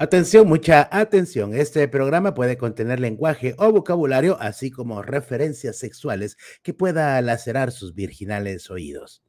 Atención, mucha atención. Este programa puede contener lenguaje o vocabulario, así como referencias sexuales que pueda lacerar sus virginales oídos.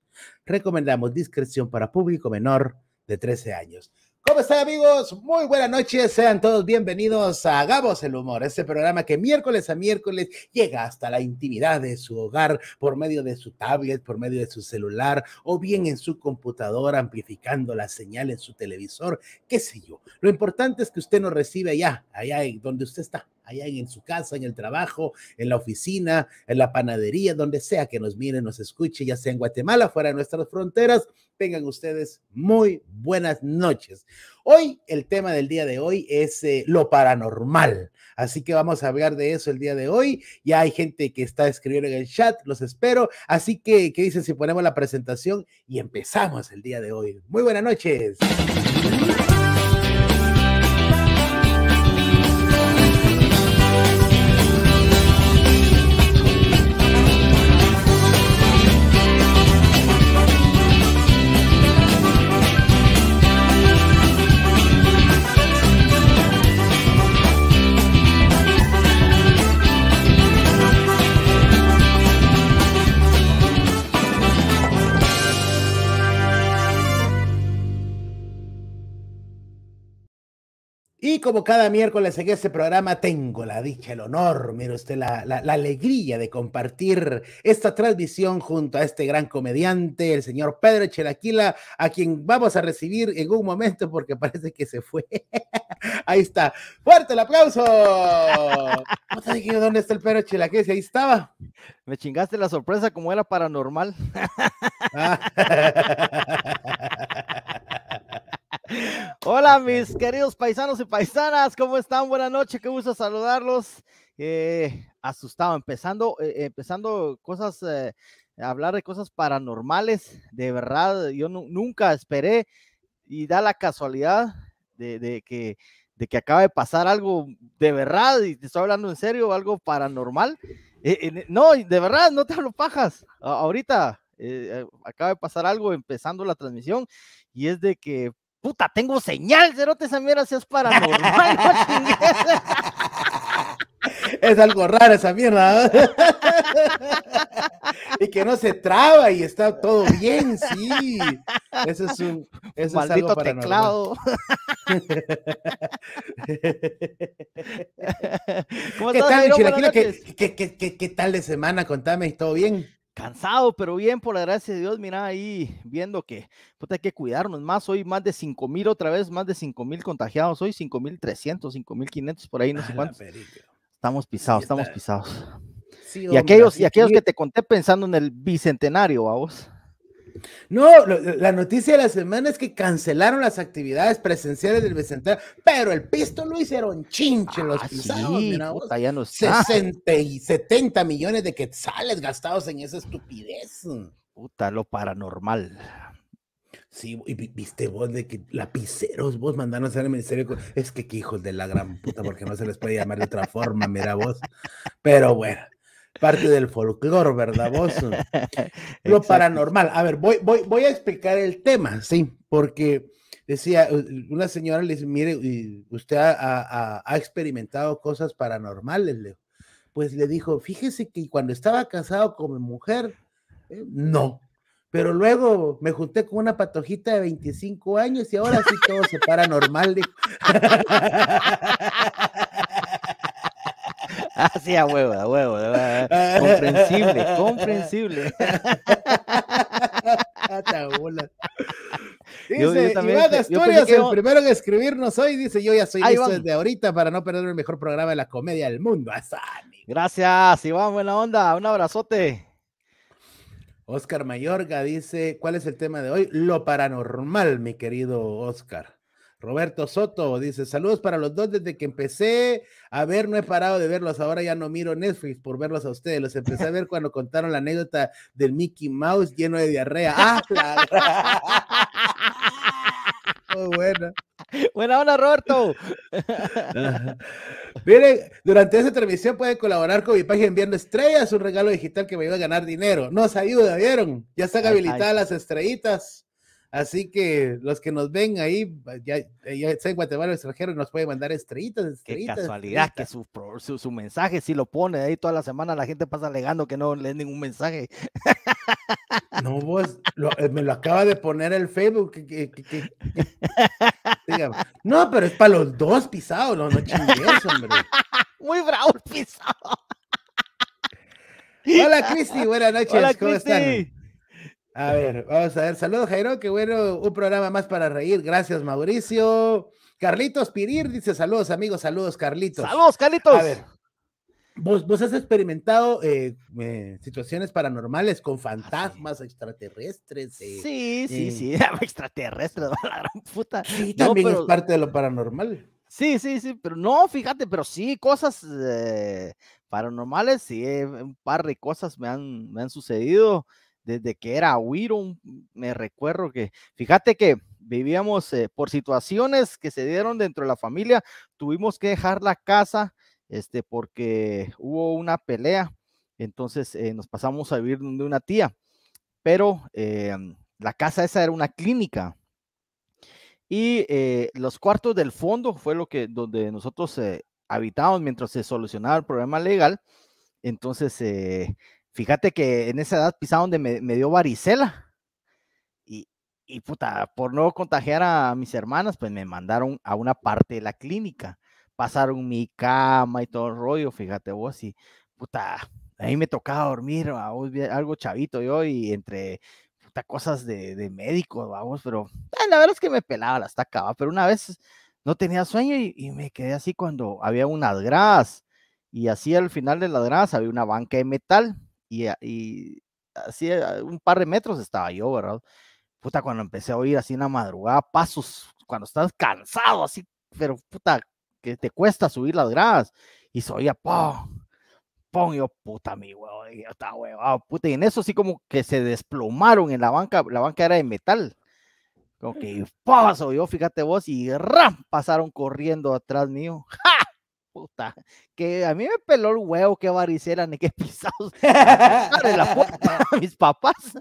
Recomendamos discreción para público menor de 13 años. ¿Cómo están amigos? Muy buenas noches, sean todos bienvenidos a Hagamos el Humor, este programa que miércoles a miércoles llega hasta la intimidad de su hogar por medio de su tablet, por medio de su celular o bien en su computadora amplificando la señal en su televisor, qué sé yo. Lo importante es que usted nos recibe allá, allá donde usted está, allá en, su casa, en el trabajo, en la oficina, en la panadería, donde sea que nos miren, nos escuche, ya sea en Guatemala, fuera de nuestras fronteras. Tengan ustedes muy buenas noches. Hoy el tema del día de hoy es eh, lo paranormal. Así que vamos a hablar de eso el día de hoy. Ya hay gente que está escribiendo en el chat, los espero. Así que, ¿qué dicen si ponemos la presentación y empezamos el día de hoy? Muy buenas noches. Y como cada miércoles en este programa, tengo la dicha, el honor, mire usted, la, alegría de compartir esta transmisión junto a este gran comediante, el señor Pedro Chelaquila, a quien vamos a recibir en un momento porque parece que se fue. Ahí está. ¡Fuerte el aplauso! dónde está el Pedro Chelaquila, ahí estaba. Me chingaste la sorpresa como era paranormal. Hola, mis queridos paisanos y paisanas, ¿cómo están? Buenas noches, qué gusto saludarlos. Eh, asustado, empezando, eh, empezando cosas, eh, hablar de cosas paranormales, de verdad, yo nunca esperé y da la casualidad de, que, de que acaba de pasar algo de verdad, y te estoy hablando en serio, algo paranormal. no, de verdad, no te hablo pajas, ahorita. acaba de pasar algo empezando la transmisión y es de que Puta, tengo señal, cerote, esa mierda si es paranormal. es algo raro esa mierda. y que no se traba y está todo bien, sí. Eso es un eso maldito es teclado. ¿Cómo ¿Qué tal, ¿Qué, qué, tal de semana? Contame, ¿todo bien? cansado, pero bien, por la gracia de Dios, mira ahí viendo que hay que cuidarnos más. Hoy más de cinco mil, otra vez más de cinco mil contagiados. Hoy 5 mil trescientos, cinco mil 500, por ahí no sé cuántos. Estamos pisados, estamos pisados. y aquellos, y aquellos que te conté pensando en el bicentenario, vamos. No, la noticia de la semana es que cancelaron las actividades presenciales del Bicentenario, pero el pisto lo hicieron chinche, los ah, pisados, no 60 y 70 millones de quetzales gastados en esa estupidez. Puta, lo paranormal. Sí, y viste vos de que lapiceros, vos mandaron a hacer el ministerio. Es que qué hijos de la gran puta, porque no se les puede llamar de otra forma, mira vos. Pero bueno, parte del folclore, ¿verdad Lo paranormal. A ver, voy, voy, voy a explicar el tema, sí, porque decía, una señora le dice, mire, usted ha, experimentado cosas paranormales, Leo. Pues le dijo, fíjese que cuando estaba casado con mi mujer, eh, no, pero luego me junté con una patojita de 25 años y ahora sí todo se paranormal. Así a huevo, a huevo. Comprensible, comprensible. Dice el primero en escribirnos hoy, dice, yo ya soy desde ahorita para no perder el mejor programa de la comedia del mundo. Gracias, Iván, buena onda, un abrazote. Oscar Mayorga dice, ¿cuál es el tema de hoy? Lo paranormal, mi querido Oscar. Roberto Soto dice, saludos para los dos desde que empecé a ver, no he parado de verlos, ahora ya no miro Netflix por verlos a ustedes, los empecé a ver cuando contaron la anécdota del Mickey Mouse lleno de diarrea. ¡Ah, claro! Muy buena. Buena onda, Roberto. Miren, durante esta transmisión pueden colaborar con mi página enviando estrellas, un regalo digital que me iba a ganar dinero. Nos ayuda, ¿vieron? Ya están habilitadas las estrellitas. Así que los que nos ven ahí, ya, ya sea en Guatemala o extranjero, nos puede mandar estrellitas, estrellitas. Qué casualidad que su, mensaje sí lo pone ahí toda la semana, la gente pasa alegando que no leen ningún mensaje. No, vos, eh, me lo acaba de poner el Facebook. no, pero es para los dos pisados, no, no chingues, hombre. Muy bravo el pisado. Hola, Cristi, buenas noches, Hola, ¿cómo Christy. están? A ver, vamos a ver. Saludos, Jairo. Qué bueno, un programa más para reír. Gracias, Mauricio. Carlitos Pirir dice: Saludos, amigos. Saludos, Carlitos. Saludos, Carlitos. A ver, ¿Vos, ¿Vos, has experimentado eh, eh, situaciones paranormales con ah, fantasmas extraterrestres? Eh, sí, sí, sí, extraterrestres, la gran puta. también es parte de lo paranormal. Sí, sí, sí, pero no, fíjate, pero sí, cosas paranormales, sí, un par de cosas me han, me han sucedido desde que era huir me recuerdo que, fíjate que vivíamos eh, por situaciones que se dieron dentro de la familia, tuvimos que dejar la casa, este, porque hubo una pelea, entonces eh, nos pasamos a vivir donde una tía, pero eh, la casa esa era una clínica. Y los cuartos del fondo fue lo que donde nosotros habitábamos mientras se solucionaba el problema legal. Entonces, Fíjate que en esa edad pisaba donde me, dio varicela. Y, puta, por no contagiar a mis hermanas, pues me mandaron a una parte de la clínica. Pasaron mi cama y todo el rollo, fíjate vos. Y puta, ahí me tocaba dormir, algo chavito yo, y entre cosas de, de médico, vamos, pero la verdad es que me pelaba la estaca, pero una vez no tenía sueño y, me quedé así cuando había unas gradas y así al final de las gradas había una banca de metal y, así un par de metros estaba yo, ¿verdad? Puta, cuando empecé a oír así en la madrugada pasos, cuando estás cansado, así, pero puta, que te cuesta subir las gradas, y se oía, Yo, puta, mi huevo, yo estaba huevado, puta, y en eso así como que se desplomaron en la banca, la banca era de metal, como que, ¡pum! Se fíjate vos, y ¡ram! Pasaron corriendo atrás mío, ¡ja! puta, que a mí me peló el huevo, que varicela, ni que pisados. la mis papás.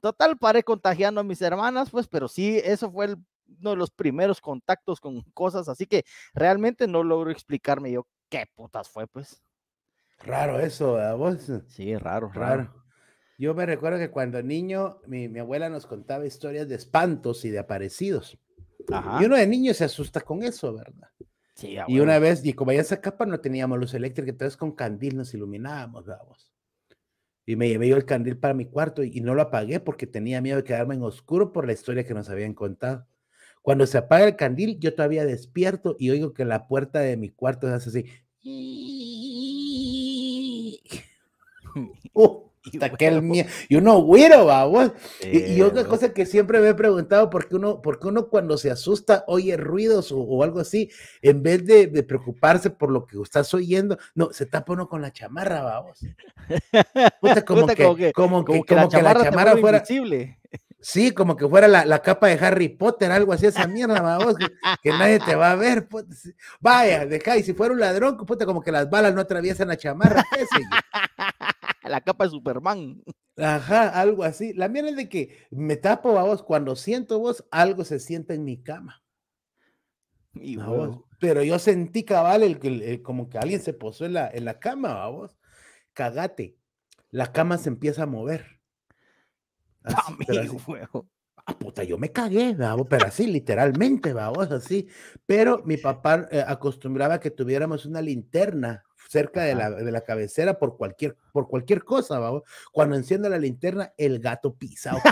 Total, paré contagiando a mis hermanas, pues, pero sí, eso fue uno de los primeros contactos con cosas, así que realmente no logro explicarme yo qué putas fue, pues. Raro eso, ¿a vos? Sí, raro, raro. Yo me recuerdo que cuando niño, mi, abuela nos contaba historias de espantos y de aparecidos. Y uno de niño se asusta con eso, ¿verdad? y una vez, y como ya esa capa no teníamos luz eléctrica, entonces con candil nos iluminábamos, vamos. Y me llevé yo el candil para mi cuarto y, no lo apagué porque tenía miedo de quedarme en oscuro por la historia que nos habían contado. Cuando se apaga el candil, yo todavía despierto y oigo que la puerta de mi cuarto se hace así. ¡Oh! Y uno güero, vamos y, eh, otra cosa que siempre me he preguntado, ¿por qué uno, porque uno cuando se asusta oye ruidos o, algo así? En vez de, preocuparse por lo que estás oyendo, no, se tapa uno con la chamarra, vamos como, que, la chamarra, fuera... Sí, como que fuera la, capa de Harry Potter, algo así, esa mierda, vamos que, nadie te va a ver. Pues, Vaya, deja, y si fuera un ladrón, puta, como que las balas no atraviesan la chamarra, qué la capa de Superman. Ajá, algo así. La mierda es de que me tapo a vos, cuando siento vos, algo se sienta en mi cama. Pero yo sentí cabal el, que, como que alguien se posó en la, en la cama, vamos. vos. Cagate. La cama se empieza a mover. Así, mí, Ah, puta, yo me cagué, ¿vamos? pero así, literalmente, vamos, así. Pero mi papá eh, acostumbraba que tuviéramos una linterna cerca de la, de la cabecera por cualquier, por cualquier cosa, vamos, Cuando encienda la linterna, el gato pisa o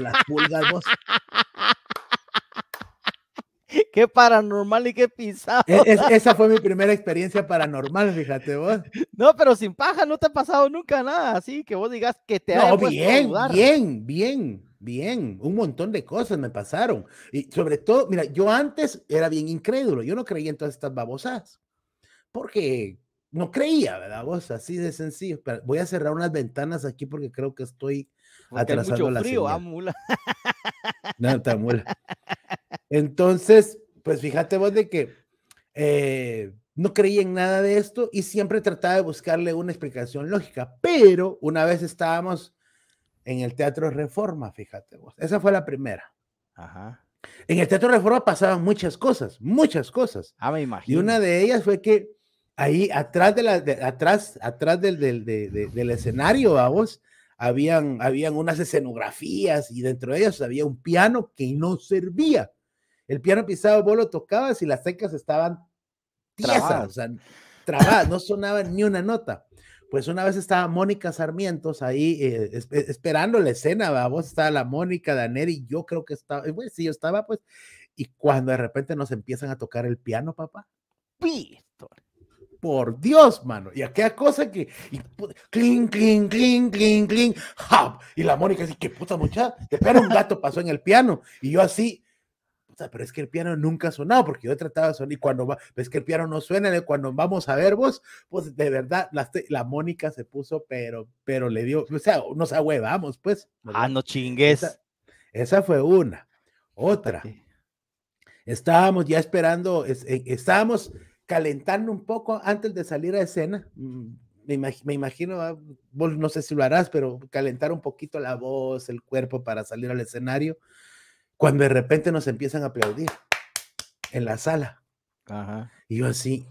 las pulgas, vos. Qué paranormal y qué pisado. E, esa fue mi primera experiencia paranormal, fíjate vos. No, pero sin paja no te ha pasado nunca nada así que vos digas que te No, bien, bien, bien, bien. Un montón de cosas me pasaron. Y sobre todo, mira, yo antes era bien incrédulo. Yo no creía en todas estas babosas. Porque no creía, ¿verdad? Vos, así de sencillo. voy a cerrar unas ventanas aquí porque creo que estoy porque atrasando hay mucho frío, Ah, mula. No, está Entonces, pues fíjate vos de que eh, no creía en nada de esto y siempre trataba de buscarle una explicación lógica. Pero una vez estábamos en el Teatro Reforma, fíjate vos. Esa fue la primera. Ajá. En el Teatro Reforma pasaban muchas cosas, muchas cosas. Ah, me imagino. Y una de ellas fue que ahí atrás, de la, atrás, atrás del, del, escenario, vamos, habían, habían unas escenografías y dentro de ellas había un piano que no servía. El piano pisado vos lo tocabas y las teclas estaban tiesas, trabadas. o sea, trabadas, no sonaban ni una nota. Pues una vez estaba Mónica Sarmientos ahí eh, esperando la escena, vamos, estaba la Mónica, Daneri, yo creo que estaba, pues sí, yo estaba pues, y cuando de repente nos empiezan a tocar el piano, papá, ¡pi! por Dios, mano. Y aquella cosa que. Y, clink, clink, clink, clink, clink. Y la Mónica así, qué puta muchacha. Espera, un gato pasó en el piano. Y yo así. Puta, pero es que el piano nunca ha sonado, porque yo he trataba de sonar. Y cuando va. Es que el piano no suena. Cuando vamos a ver vos, pues de verdad, la, Mónica se puso, pero, pero le dio. O sea, nos ahuevamos, pues. Ah, no chingues. Esa, fue una. Otra. Estábamos ya esperando, eh, estábamos Calentando un poco antes de salir a escena. Mm, me, imagino, ah, vos no sé si lo harás, pero calentar un poquito la voz, el cuerpo para salir al escenario, cuando de repente nos empiezan a aplaudir en la sala. Y yo así,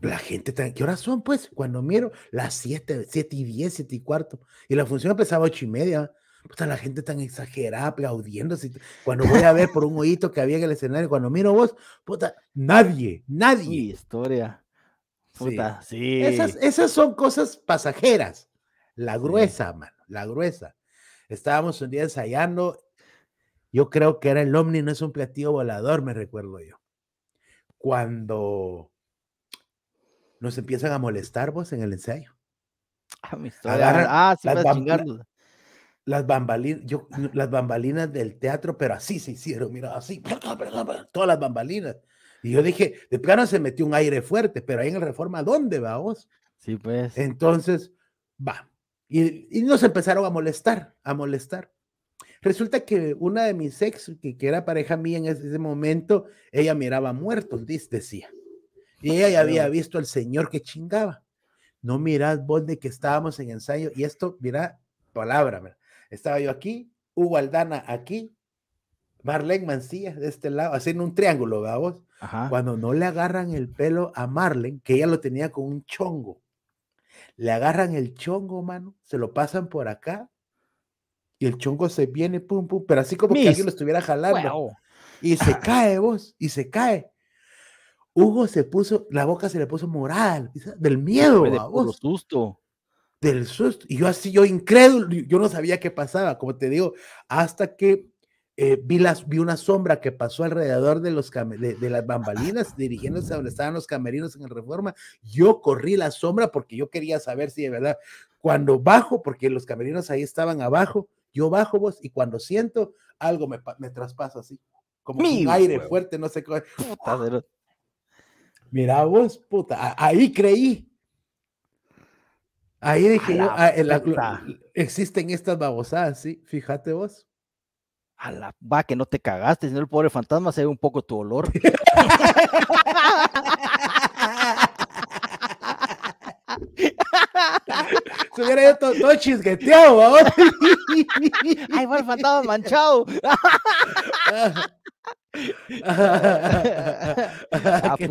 la gente, ¿qué horas son? Pues cuando miro, las 7, 7 y 10, 7 y cuarto. Y la función empezaba a 8 y media puta, la gente tan exagerada aplaudiendo Cuando voy a ver por un oído que había en el escenario, cuando miro vos, puta, nadie, nadie. historia. Puta, sí. Esas, son cosas pasajeras. La gruesa, mano, la gruesa. Estábamos un día ensayando. Yo creo que era el Omni, no es un platillo volador, me recuerdo yo. Cuando nos empiezan a molestar vos en el ensayo. Ah, mi historia. Agarran, ah, sí, las, chingar las bambalinas, yo, las bambalinas del teatro, pero así se hicieron, mira, así, todas las bambalinas. Y yo dije, de plano se metió un aire fuerte, pero ahí en el Reforma, ¿dónde vamos? Sí, pues. Entonces, va. Y, nos empezaron a molestar, a molestar. Resulta que una de mis ex, que, era pareja mía en ese, momento, ella miraba muertos, decía. Y ella ya había visto al señor que chingaba. No mirad vos de que estábamos en ensayo. Y esto, mira, palabra, verdad estaba yo aquí, Hugo Aldana aquí, Marlene Mancilla de este lado, haciendo un triángulo, Cuando no le agarran el pelo a Marlene, que ella lo tenía con un chongo, le agarran el chongo, mano, se lo pasan por acá y el chongo se viene, pum, pum, pero así como que alguien lo estuviera jalando. Y se cae, vos, y se cae. Hugo se puso, la boca se le puso morada, del miedo, Del susto del susto. Y yo así, yo incrédulo, yo no sabía qué pasaba, como te digo, hasta que eh, vi, las, vi una sombra que pasó alrededor de, los de, las bambalinas, dirigiéndose a donde estaban los camerinos en el Reforma. Yo corrí la sombra porque yo quería saber si de verdad, cuando bajo, porque los camerinos ahí estaban abajo, yo bajo vos y cuando siento algo me, me traspasa así, como un aire fuerte, no sé cómo. Mira vos, puta, ahí creí, Ahí dije yo, la, ah, existen estas babosadas, sí, fíjate vos. A la va, que no te cagaste, sino el pobre fantasma se ve un poco tu olor. se hubiera ido todo, chisgueteado, Ay, va el fantasma manchado. Ah, ah, que,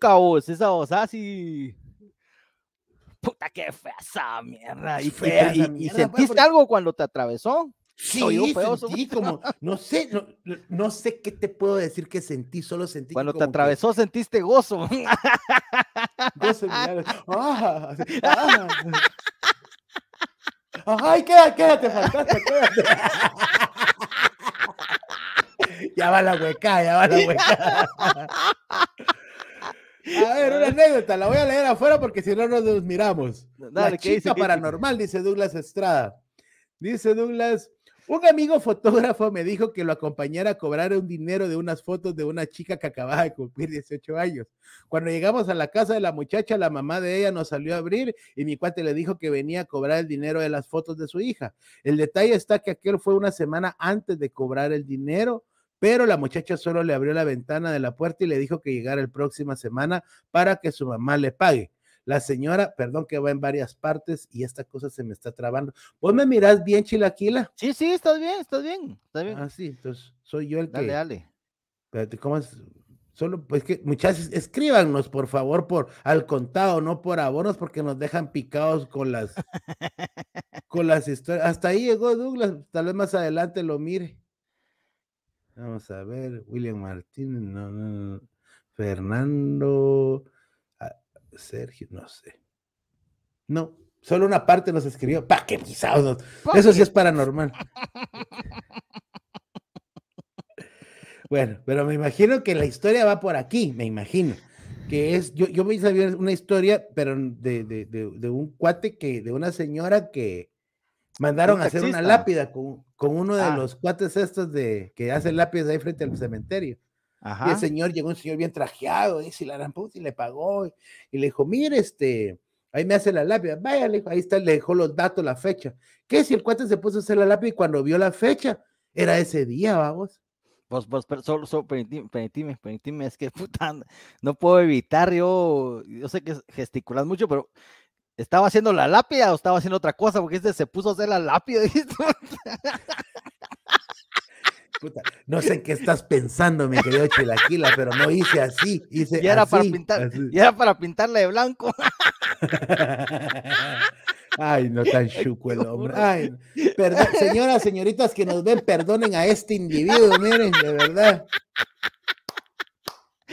vos, esa vos así puta, qué fea esa mierda. Y, sentiste algo cuando te atravesó. Sí, feo, sentí como, no sé, no, sé qué te puedo decir que sentí, solo sentí. Cuando te atravesó sentiste gozo. Gozo, ah, ah. Ay, quédate, quédate, Ya va la hueca, ya va la hueca. A ver, una anécdota, la voy a leer afuera porque si no, nos miramos. la chica paranormal, dice Douglas Estrada. Dice Douglas, un amigo fotógrafo me dijo que lo acompañara a cobrar un dinero de unas fotos de una chica que acababa de cumplir 18 años. Cuando llegamos a la casa de la muchacha, la mamá de ella nos salió a abrir y mi cuate le dijo que venía a cobrar el dinero de las fotos de su hija. El detalle está que aquel fue una semana antes de cobrar el dinero pero la muchacha solo le abrió la ventana de la puerta y le dijo que llegara el próxima semana para que su mamá le pague. La señora, perdón que va en varias partes y esta cosa se me está trabando. ¿Vos me mirás bien, Chilaquila? Sí, sí, estás bien, estás bien, estás bien. Ah, sí, entonces soy yo el que. Dale, dale. ¿cómo es? Solo, pues que muchachos, escríbanos, por favor, por al contado, no por abonos, porque nos dejan picados con las con las historias. Hasta ahí llegó Douglas, tal vez más adelante lo mire. Vamos a ver, William Martínez, no, no, Fernando, ah, Sergio, no sé. No, solo una parte nos escribió. ¡Pa que pisados! Eso sí es paranormal. bueno, pero me imagino que la historia va por aquí, me imagino. Que es, yo, yo me sabía una historia, pero de, de, de, de un cuate que, de una señora que, Mandaron a hacer una lápida con, con uno de ah. los cuates estos de que hace lápidas ahí frente al mm. cementerio. Ajá. Y el señor llegó un señor bien trajeado, dice la y le pagó y, le dijo, mire, este, ahí me hace la lápida, vaya, le dijo, ahí está, le dejó los datos, la fecha. ¿Qué si el cuate se puso a hacer la lápida y cuando vio la fecha, era ese día, vamos? Pues, pues, pero solo, solo permitime, permitime, es que puta, no puedo evitar, yo, yo sé que gesticulas mucho, pero ¿Estaba haciendo la lápida o estaba haciendo otra cosa? Porque este se puso a hacer la lápida. no sé qué estás pensando, mi querido Chilaquila, pero no hice así. Hice y, era para pintar, era para pintarle de blanco. Ay, no tan chuco el hombre. Ay, señoras, señoritas que nos ven, perdonen a este individuo, miren, de verdad.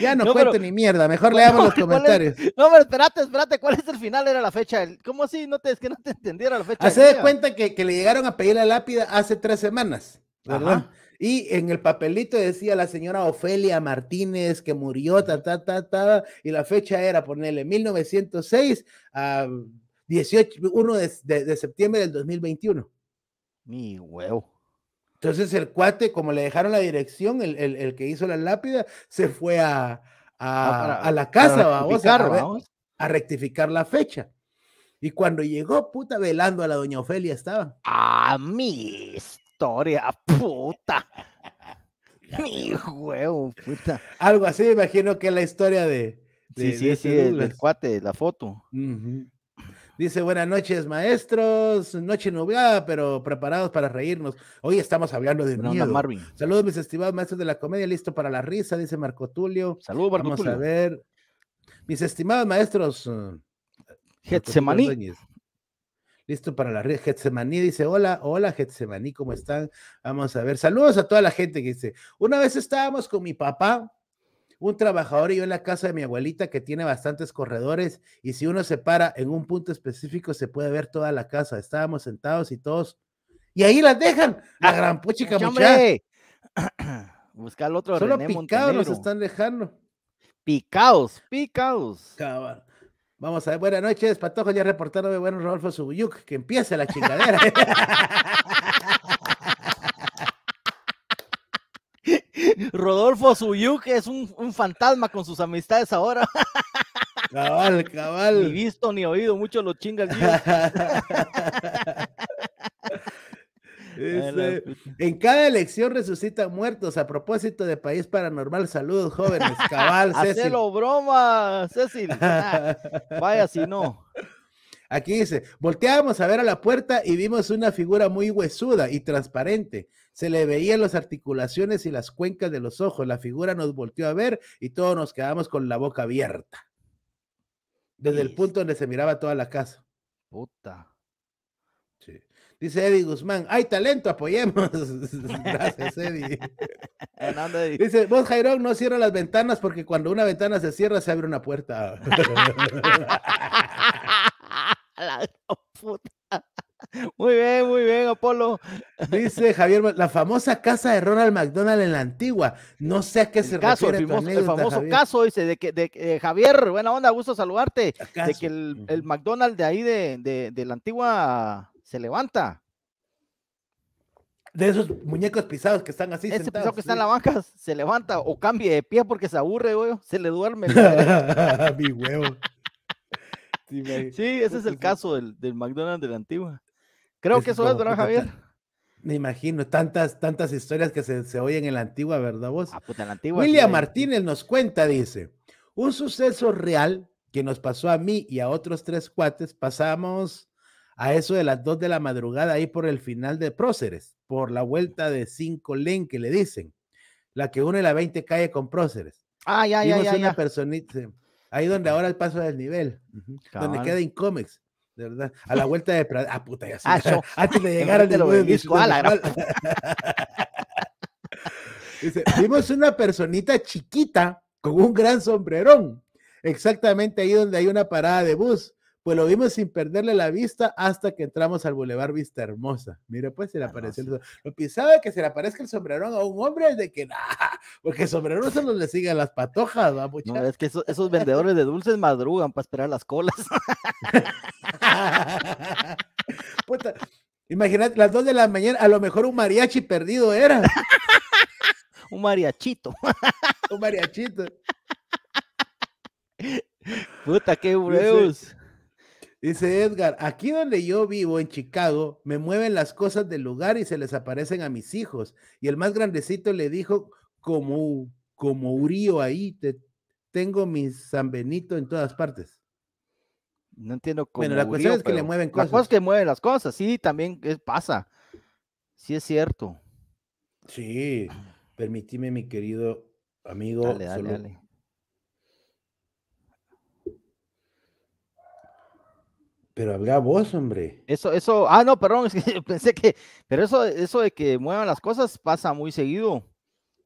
Ya no, cuento ni mierda, mejor leamos los comentarios. no, pero espérate, espérate, ¿cuál es el final? Era la fecha. ¿Cómo así? No te, es que no te entendiera la fecha. Hace de cuenta que, le llegaron a pedir la lápida hace tres semanas, ¿verdad? Y en el papelito decía la señora Ofelia Martínez que murió, ta, ta, ta, ta, y la fecha era ponerle 1906 a 18, 1 de, de septiembre del 2021. Mi huevo. Entonces el cuate, como le dejaron la dirección, el, que hizo la lápida, se fue a, ah, a, la casa, vamos, a, a, rectificar la fecha. Y cuando llegó, puta, velando a la doña Ofelia estaba. Ah, mi historia, puta. mi huevo, puta. Algo así, me imagino que es la historia de... sí, sí, sí, del, cuate, la foto. Dice, buenas noches, maestros. Noche nublada, pero preparados para reírnos. Hoy estamos hablando de miedo. Saludos, mis estimados maestros de la comedia. Listo para la risa, dice Marco Tulio. Saludos, Marco Vamos a ver. Mis estimados maestros. Eh, Getsemaní. Listo para la risa. Getsemaní dice: Hola, hola, Getsemaní, ¿cómo están? Vamos a ver. Saludos a toda la gente que dice: Una vez estábamos con mi papá un trabajador y yo en la casa de mi abuelita que tiene bastantes corredores y si uno se para en un punto específico se puede ver toda la casa. Estábamos sentados y todos. Y ahí las dejan, la ah, gran puchica Buscar el otro Solo picados nos están dejando. Picados, picados. Vamos a ver, buenas noches, Patojo, ya reportaron, bueno, Rodolfo Subuyuk, que empiece la chingadera. Rodolfo Suyuk es un, fantasma con sus amistades ahora. Cabal, cabal. Ni visto ni oído, mucho lo chingas. en cada elección resucita muertos. A propósito de País Paranormal, saludos jóvenes, cabal, Cecil. Hacelo broma, Cecil. vaya si no. Aquí dice, volteábamos a ver a la puerta y vimos una figura muy huesuda y transparente. Se le veían las articulaciones y las cuencas de los ojos. La figura nos volteó a ver y todos nos quedamos con la boca abierta. Desde el punto donde se miraba toda la casa. Puta. Sí. Dice Eddie Guzmán, hay talento, apoyemos. Gracias, Eddie. Dice, vos, Jairón, no cierras las ventanas porque cuando una ventana se cierra se abre una puerta. Muy bien, muy bien, Apolo. Dice Javier, la famosa casa de Ronald McDonald en la antigua. No sé a qué se refiere. El famoso, caso, dice, de que eh, Javier, buena onda, gusto saludarte. De que el, McDonald de ahí de, la antigua se levanta. De esos muñecos pisados que están así. Ese pisado que está en la banca se levanta o cambie de pie porque se aburre, güey. Se le duerme. Mi huevo. Sí, ese es el caso del, McDonald's de la antigua. Creo que eso es, ¿verdad, Javier? Me imagino, tantas, tantas historias que se, oyen en la antigua, ¿verdad vos? Ah, puta, la antigua. William Martínez nos cuenta, dice, un suceso real que nos pasó a mí y a otros tres cuates, pasamos a eso de las dos de la madrugada ahí por el final de Próceres, por la vuelta de cinco len que le dicen, la que une la 20 calle con Próceres. Ah, ya, ya, ya, una personita, Ahí donde ahora el paso del nivel, donde queda Incomex, de verdad. A la vuelta de Prada. Ah, puta, ya ah, antes de llegar al de a ah, la Dice, vimos una personita chiquita con un gran sombrerón, exactamente ahí donde hay una parada de bus pues lo vimos sin perderle la vista hasta que entramos al Boulevard Vista Hermosa. Mire, pues se le ah, apareció el Lo pisaba que se le aparezca el sombrerón a un hombre de que nada, porque el sombrerón solo le siguen las patojas, es que esos, vendedores de dulces madrugan para esperar las colas. Puta, imagínate, las dos de la mañana, a lo mejor un mariachi perdido era. un mariachito. un mariachito. Puta, qué huevos. Dice Edgar, aquí donde yo vivo, en Chicago, me mueven las cosas del lugar y se les aparecen a mis hijos. Y el más grandecito le dijo, como, como Urío ahí, te, tengo mi San Benito en todas partes. No entiendo cómo. Bueno, la cuestión es que le mueven cosas. cosa es que mueven las cosas, sí, también pasa. Sí, es cierto. Sí, permíteme, mi querido amigo. Dale, dale, dale. Pero habla vos, hombre. Eso, eso, ah, no, perdón, es que pensé que, pero eso, eso de que muevan las cosas pasa muy seguido.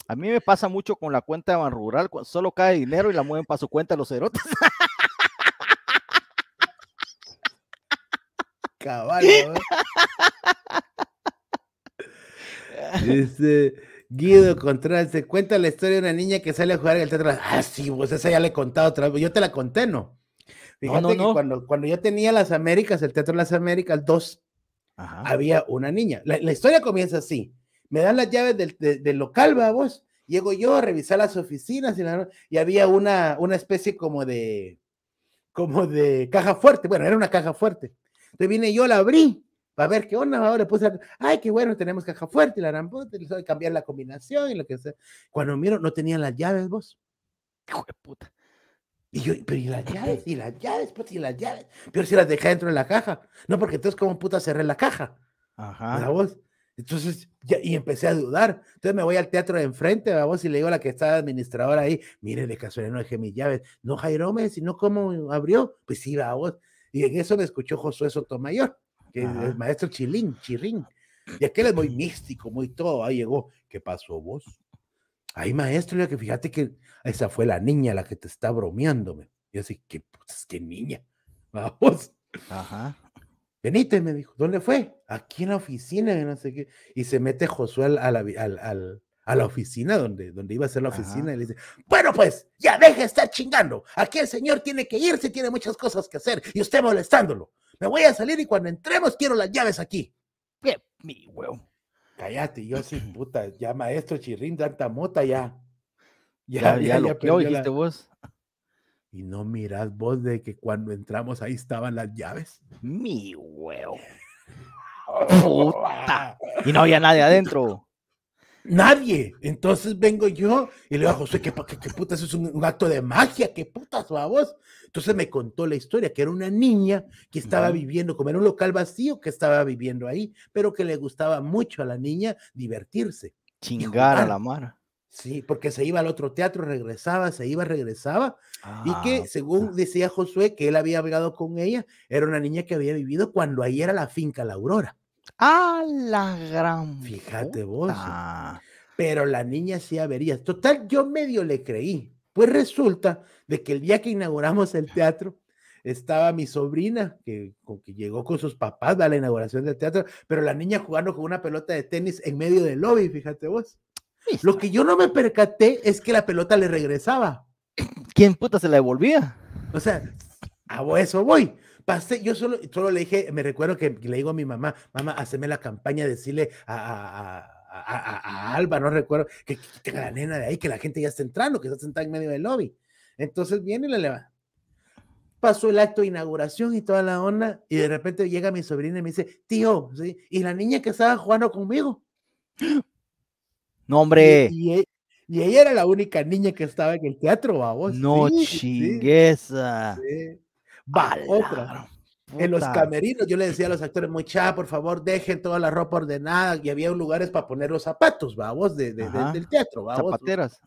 A mí me pasa mucho con la cuenta de Ban Rural, solo cae dinero y la mueven para su cuenta los erotes. Caballo. Dice Guido Contreras, se cuenta la historia de una niña que sale a jugar al el teatro. Ah, sí, vos pues, esa ya le he contado otra vez. Yo te la conté, ¿no? Fíjate que cuando, cuando yo tenía las Américas, el Teatro de las Américas 2, había una niña. La, historia comienza así. Me dan las llaves del, de, del local, vos Llego yo a revisar las oficinas y, había una, una especie como de, como de caja fuerte. Bueno, era una caja fuerte. Entonces vine yo, la abrí para ver qué onda. Ahora le puse, ay, qué bueno, tenemos caja fuerte, la rampote, cambiar la combinación y lo que sea. Cuando miro, no tenían las llaves, vos. Hijo de puta. Y yo, pero ¿y las llaves? ¿Y las llaves? Pues, ¿y las llaves? Pero si las dejé dentro de la caja. No, porque entonces, como puta cerré la caja? Ajá. La voz. Entonces, ya, y empecé a dudar. Entonces me voy al teatro de enfrente, voz, y le digo a la que estaba administradora ahí, mire, de casualidad no dejé mis llaves. No, Jairo, sino cómo abrió. Pues sí, voz, Y en eso me escuchó Josué Sotomayor, que el maestro Chilín, Chirrín. Y aquel es muy místico, muy todo. Ahí llegó, ¿qué pasó vos? Ay, maestro, que fíjate que esa fue la niña la que te está bromeando. Yo así, que pues, qué niña. Vamos. Ajá. Venite, me dijo. ¿Dónde fue? Aquí en la oficina, no sé qué. Y se mete Josué al, a la oficina donde, donde iba a ser la oficina y le dice, bueno pues, ya deje de estar chingando. Aquí el señor tiene que irse, tiene muchas cosas que hacer y usted molestándolo. Me voy a salir y cuando entremos quiero las llaves aquí. Bien, mi huevo. Cállate, yo soy puta, ya maestro Chirrín, tanta mota ya. Ya, ya, lo oíste vos. Y no miras vos de que cuando entramos ahí estaban las llaves. Mi huevo. Puta. Y no había nadie adentro. Nadie. Entonces vengo yo y le digo a José, ¿qué, qué, qué Eso es un, gato acto de magia, qué putas, vamos. Entonces me contó la historia, que era una niña que estaba viviendo, como era un local vacío que estaba viviendo ahí, pero que le gustaba mucho a la niña divertirse. Chingar a la mara. Sí, porque se iba al otro teatro, regresaba, se iba, regresaba. y que, ah, según ah. decía Josué, que él había hablado con ella, era una niña que había vivido cuando ahí era la finca La Aurora. ¡Ah, la gran! Fíjate vos. Pero la niña sí avería. Total, yo medio le creí. Pues resulta de que el día que inauguramos el teatro, estaba mi sobrina, que, que llegó con sus papás a la inauguración del teatro, pero la niña jugando con una pelota de tenis en medio del lobby, fíjate vos. Lo que yo no me percaté es que la pelota le regresaba. ¿Quién puta se la devolvía? O sea, a eso voy. Pasé, yo solo, solo le dije, me recuerdo que le digo a mi mamá, mamá, haceme la campaña, decirle a a, Alba, no recuerdo, que la nena de ahí, que la gente ya está entrando, que está sentada en medio del lobby. Entonces viene y la levanta. Pasó el acto de inauguración y toda la onda, y de repente llega mi sobrina y me dice, tío, y la niña que estaba jugando conmigo. No, hombre. E, y, ella era la única niña que estaba en el teatro, vamos. No chingueza. chinguesa. Otra. En los camerinos yo le decía a los actores, mucha, por favor, dejen toda la ropa ordenada. Y había lugares para poner los zapatos, vamos, de, de, del teatro, Zapateras.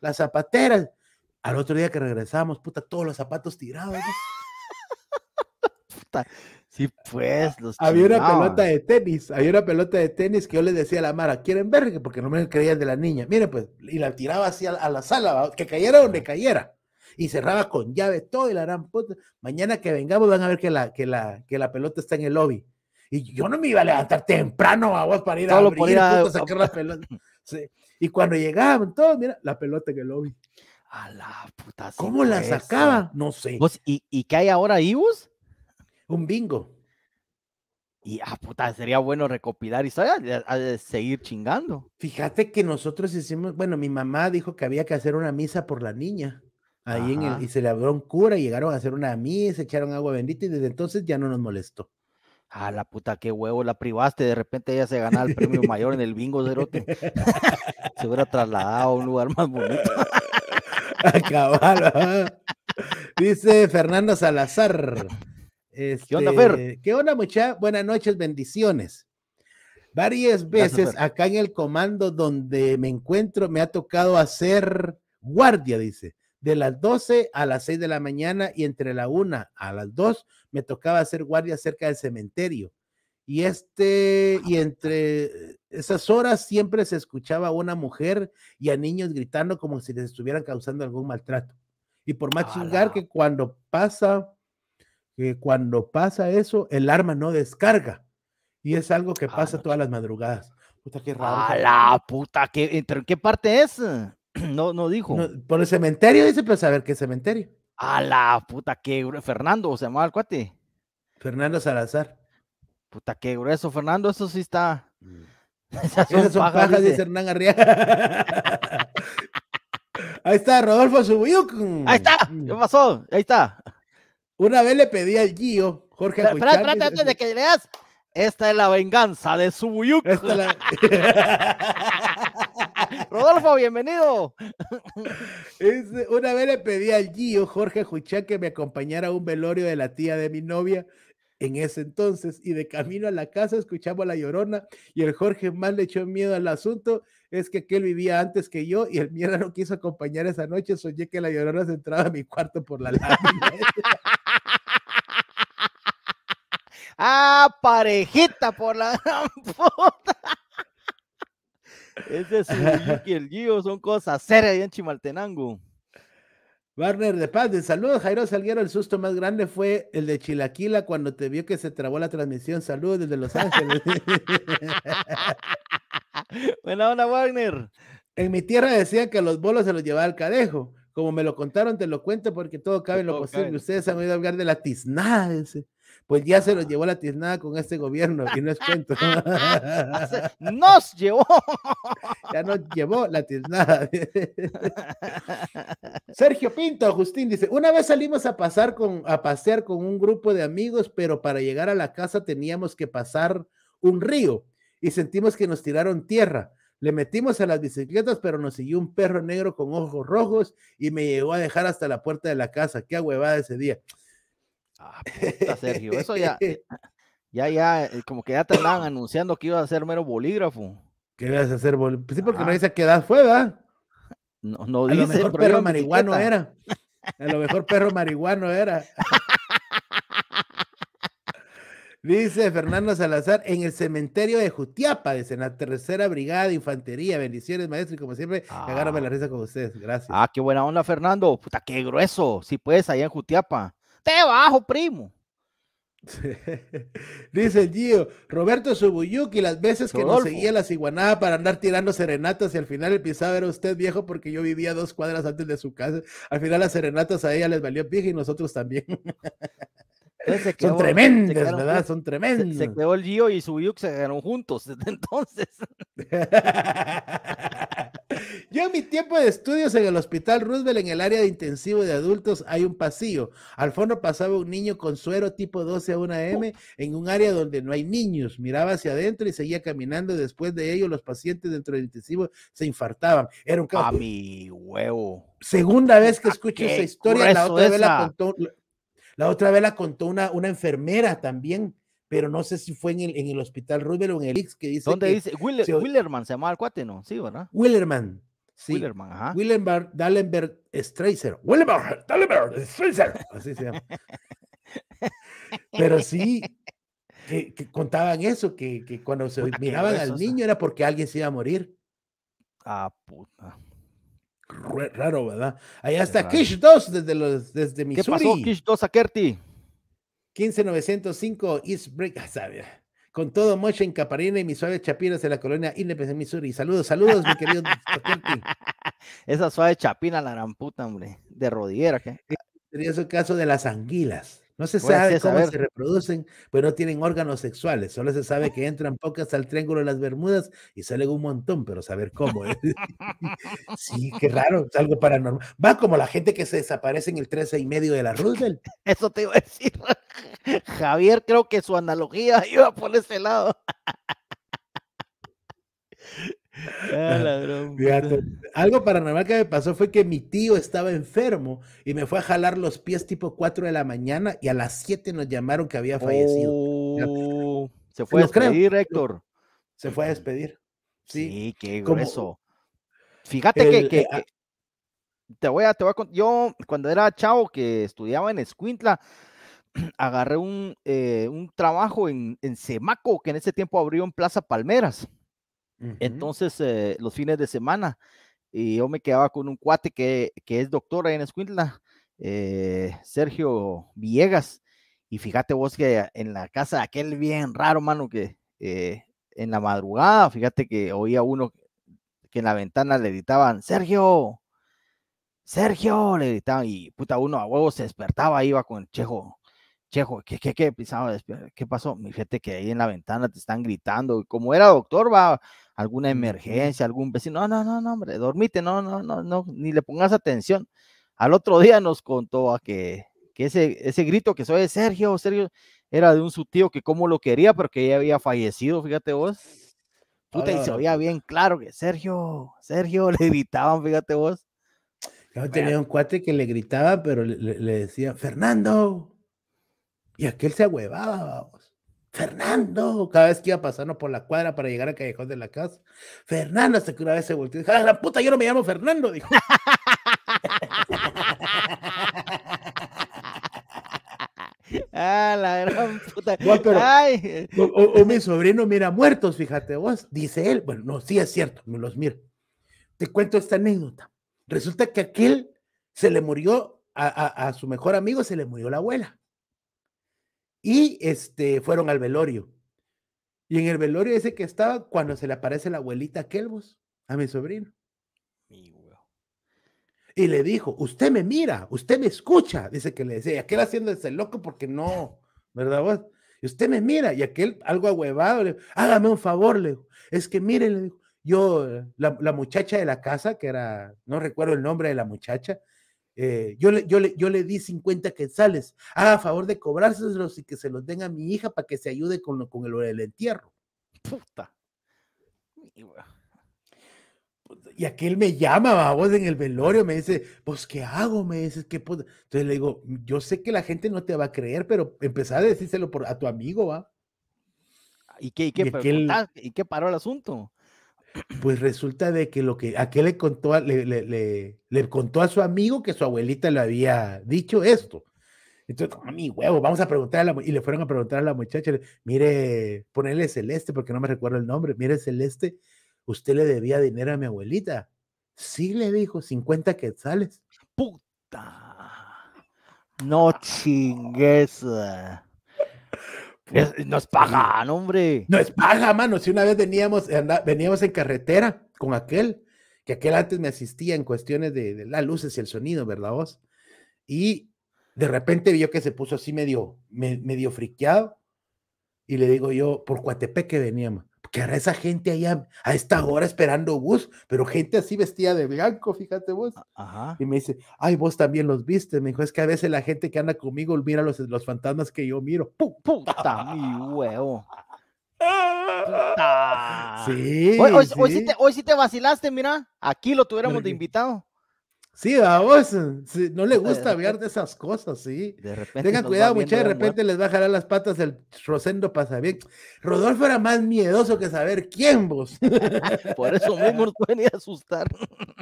Las zapateras. Al otro día que regresamos, puta, todos los zapatos tirados. Sí, pues, los Había una pelota de tenis, había una pelota de tenis que yo le decía a la Mara, ¿quieren ver? Porque no me creían de la niña. Mire, pues, y la tiraba así a, la sala, que cayera donde cayera y cerraba con llave todo y la harán Mañana que vengamos van a ver que la, que la, que la pelota está en el lobby. Y yo no me iba a levantar temprano a vos para ir a, abrir, a... sacar la pelota. Y cuando llegaban todos, mira, la pelota en el lobby. A la puta. ¿Cómo la sacaba? No sé. ¿Vos, y, qué hay ahora, Ibus? Un bingo. Y ah, puta, sería bueno recopilar historias, seguir chingando. Fíjate que nosotros hicimos, bueno, mi mamá dijo que había que hacer una misa por la niña. Ahí en el, y un cura, y llegaron a hacer una misa, echaron agua bendita y desde entonces ya no nos molestó. Ah, la puta, qué huevo, la privaste, de repente ella se ganaba el premio mayor en el bingo cerote. se hubiera trasladado a un lugar más bonito. Acabalo. Dice Fernando Salazar. Este, ¿Qué onda, Fer? Este, ¿Qué onda, mucha? Buenas noches, bendiciones. Varias veces acá en el comando donde me encuentro me ha tocado hacer guardia, dice de las 12 a las 6 de la mañana y entre la 1 a las 2 me tocaba hacer guardia cerca del cementerio. Y este, y entre esas horas siempre se escuchaba a una mujer y a niños gritando como si les estuvieran causando algún maltrato. Y por más chingar que cuando pasa, que cuando pasa eso, el arma no descarga. Y es algo que pasa todas las madrugadas. Puta, qué raro. la puta, ¿entre qué parte es? No, no dijo. por el cementerio dice, pero pues, saber qué cementerio. A la puta, qué grueso. Fernando se llamaba el cuate. Fernando Salazar. Puta, qué grueso, Fernando. Eso sí está. Mm. Hernán Arriaga. Ahí está, Rodolfo Subuyuk. Ahí está, mm. ¿qué pasó? Ahí está. Una vez le pedí al Gio, Jorge Espera, Espera, antes de que veas. Esta es la venganza de Subuyuk. Rodolfo, bienvenido. una vez le pedí al Gio Jorge Juchá que me acompañara a un velorio de la tía de mi novia en ese entonces y de camino a la casa escuchamos a la llorona y el Jorge más le echó miedo al asunto es que aquel vivía antes que yo y el mierda no quiso acompañar esa noche soñé que la llorona se entraba a mi cuarto por la lámpara. ah parejita por la Ese es el Gio son cosas serias en Chimaltenango. Warner de Paz, de saludos, Jairo Salguero. El susto más grande fue el de Chilaquila cuando te vio que se trabó la transmisión. Saludos desde Los Ángeles. Buena onda, Wagner. En mi tierra decían que los bolos se los llevaba al cadejo. Como me lo contaron, te lo cuento porque todo cabe en lo posible. Ustedes han oído hablar de la tiznada. Ese pues ya se los ah. llevó la tiznada con este gobierno, y no es cuento. nos llevó. ya nos llevó la tiznada. Sergio Pinto, Agustín dice, una vez salimos a pasar con, a pasear con un grupo de amigos, pero para llegar a la casa teníamos que pasar un río y sentimos que nos tiraron tierra. Le metimos a las bicicletas, pero nos siguió un perro negro con ojos rojos y me llegó a dejar hasta la puerta de la casa. Qué huevada ese día. Ah, Sergio, eso ya, eh, ya, ya, eh, como que ya te andaban anunciando que iba a ser mero bolígrafo. Que ibas a hacer bolígrafo. Pues sí, porque no ah. dice qué edad fue, ¿verdad? No, no a dice. lo mejor perro marihuano era. A lo mejor perro marihuano era. Dice Fernando Salazar, en el cementerio de Jutiapa, dice, en la tercera brigada de infantería. Bendiciones, maestro, y como siempre, ah. la risa con ustedes. Gracias. Ah, qué buena onda, Fernando. Puta, qué grueso. Si puedes, allá en Jutiapa te bajo, primo. Dice el Gio, Roberto Subuyuki, las veces que nos seguía la ciguanada para andar tirando serenatas y al final el pisado era usted viejo porque yo vivía dos cuadras antes de su casa. Al final las serenatas a ella les valió pija y nosotros también. son tremendas, ¿verdad? Son tremendas. Se, quedó el Gio y Subuyuki se quedaron juntos desde entonces. Yo en mi tiempo de estudios en el Hospital Roosevelt, en el área de intensivo de adultos, hay un pasillo. Al fondo pasaba un niño con suero tipo 12 a 1M en un área donde no hay niños. Miraba hacia adentro y seguía caminando. Después de ello, los pacientes dentro del intensivo se infartaban. Era un caos. A mi huevo. Segunda vez que ah, escucho esa historia, la otra, Vez la, contó, la otra vez contó una, una enfermera también pero no sé si fue en el, hospital Roosevelt o en el Ix que dice. ¿Dónde dice? Willerman se llamaba el cuate, ¿no? Sí, ¿verdad? Willerman. Sí. Willerman, ajá. Dallenberg, Streiser. Willenberg, Dallenberg, Streiser. Así se llama. Pero sí, que, contaban eso, que, que cuando se miraban al niño era porque alguien se iba a morir. Ah, puta. raro, ¿verdad? Allá está Kish 2 desde, los, desde Missouri. ¿Qué pasó, Kish 2 a Kerti? 15905 East Break. sabes con todo Mocha en Caparina y mis suaves chapinas de la colonia de Missouri. Saludos, saludos, mi querido. Esa suave chapina, la gran puta, hombre, de rodillera. ¿qué? Sería su caso de las anguilas. No se sabe cómo se reproducen, pero no tienen órganos sexuales. Solo se sabe que entran pocas al Triángulo de las Bermudas y salen un montón, pero saber cómo. ¿eh? sí, qué raro, es algo paranormal. Va como la gente que se desaparece en el 13 y medio de la Roosevelt. Eso te iba a decir. Javier, creo que su analogía iba por ese lado. Ah, pues. algo paranormal que me pasó fue que mi tío estaba enfermo y me fue a jalar los pies tipo 4 de la mañana y a las 7 nos llamaron que había fallecido. Oh, se fue a despedir, Héctor. Se fue a despedir. Sí, qué grueso. Fíjate eh, ah que, te voy a, te yo cuando era chavo que estudiaba en Escuintla, agarré eh, un, trabajo en, en Semaco, que en ese tiempo abrió en Plaza Palmeras. Entonces, eh, los fines de semana, y yo me quedaba con un cuate que, es doctor ahí en Escuintla, eh, Sergio Villegas. Y fíjate vos que en la casa aquel bien raro, mano, que eh, en la madrugada, fíjate que oía uno que en la ventana le gritaban, Sergio, Sergio, le gritaban, y puta, uno a huevo se despertaba, iba con el chejo Chejo, ¿qué, qué, qué, pues, ah, eh, ¿qué pasó? Mi fíjate que ahí en la ventana te están gritando, como era doctor, va, alguna emergencia, algún vecino, no, no, no, no, hombre, dormite, no, no, no, no, ni le pongas atención. Al otro día nos contó a que, que ese, ese grito que soy de Sergio, Sergio, era de un su tío que como lo quería, pero que ya había fallecido, fíjate vos. Puta, te y bien claro que Sergio, Sergio, le gritaban, fíjate vos. Yo tenía un cuate que le gritaba, pero le decía, Fernando, y aquel se ahuevaba vamos. Fernando, cada vez que iba pasando por la cuadra para llegar al callejón de la casa, Fernando, hasta que una vez se volteó dijo, ah, la puta, yo no me llamo Fernando, dijo. Ah, la gran puta. O, mi sobrino mira muertos, fíjate vos, dice él. Bueno, no, sí es cierto, me los mira. Te cuento esta anécdota. Resulta que aquel se le murió a su mejor amigo, se le murió la abuela. Y este, fueron al velorio. Y en el velorio ese que estaba cuando se le aparece la abuelita Kelvos, a mi sobrino. y le dijo, usted me mira, usted me escucha, dice que le decía, aquel haciendo ese loco porque no, ¿verdad vos? Y usted me mira, y aquel algo ahuevado, le dijo, hágame un favor, le dijo, es que mire, le dijo, yo, la, muchacha de la casa, que era, no recuerdo el nombre de la muchacha, eh, yo, le, yo, le, di 50 quetzales, a favor de cobrárselos y que se los den a mi hija para que se ayude con, con el, entierro. Puta. Y aquel me llama, vos en el velorio, me dice, pues, ¿qué hago? Me dices ¿qué puedo? Entonces le digo, yo sé que la gente no te va a creer, pero empezar a decírselo a tu amigo, va. ¿Y qué, y qué, ¿Y qué paró el asunto? pues resulta de que lo que aquel le contó, le, le, contó a su amigo que su abuelita le había dicho esto. Entonces, a mi huevo, vamos a preguntar a la, y le fueron a preguntar a la muchacha, mire, ponerle Celeste, porque no me recuerdo el nombre, mire Celeste, usted le debía dinero a mi abuelita. Sí, le dijo, 50 quetzales. Puta. No chingues. Ah. Nos, paga, pagan, hombre. Nos paga, mano. Si una vez veníamos, veníamos en carretera con aquel, que aquel antes me asistía en cuestiones de, las luces y el sonido, ¿verdad vos? Y de repente vio que se puso así medio, medio friqueado. Y le digo yo, por cuatepeque veníamos. ¿qué hará esa gente ahí a, esta hora esperando bus? Pero gente así vestida de blanco, fíjate vos. Y me dice, ay, vos también los viste. Me dijo, es que a veces la gente que anda conmigo mira los, fantasmas que yo miro. ¡Puta mi huevo! ¡Puta! Sí hoy, sí. te, hoy vacilaste, mira. Aquí lo tuviéramos de invitado. Sí, vamos, no le gusta hablar de esas cosas, sí. De repente Tengan cuidado, muchachos, de repente les bajará las patas el Rosendo bien. Rodolfo era más miedoso que saber quién vos. Por eso mismo nos venía asustar.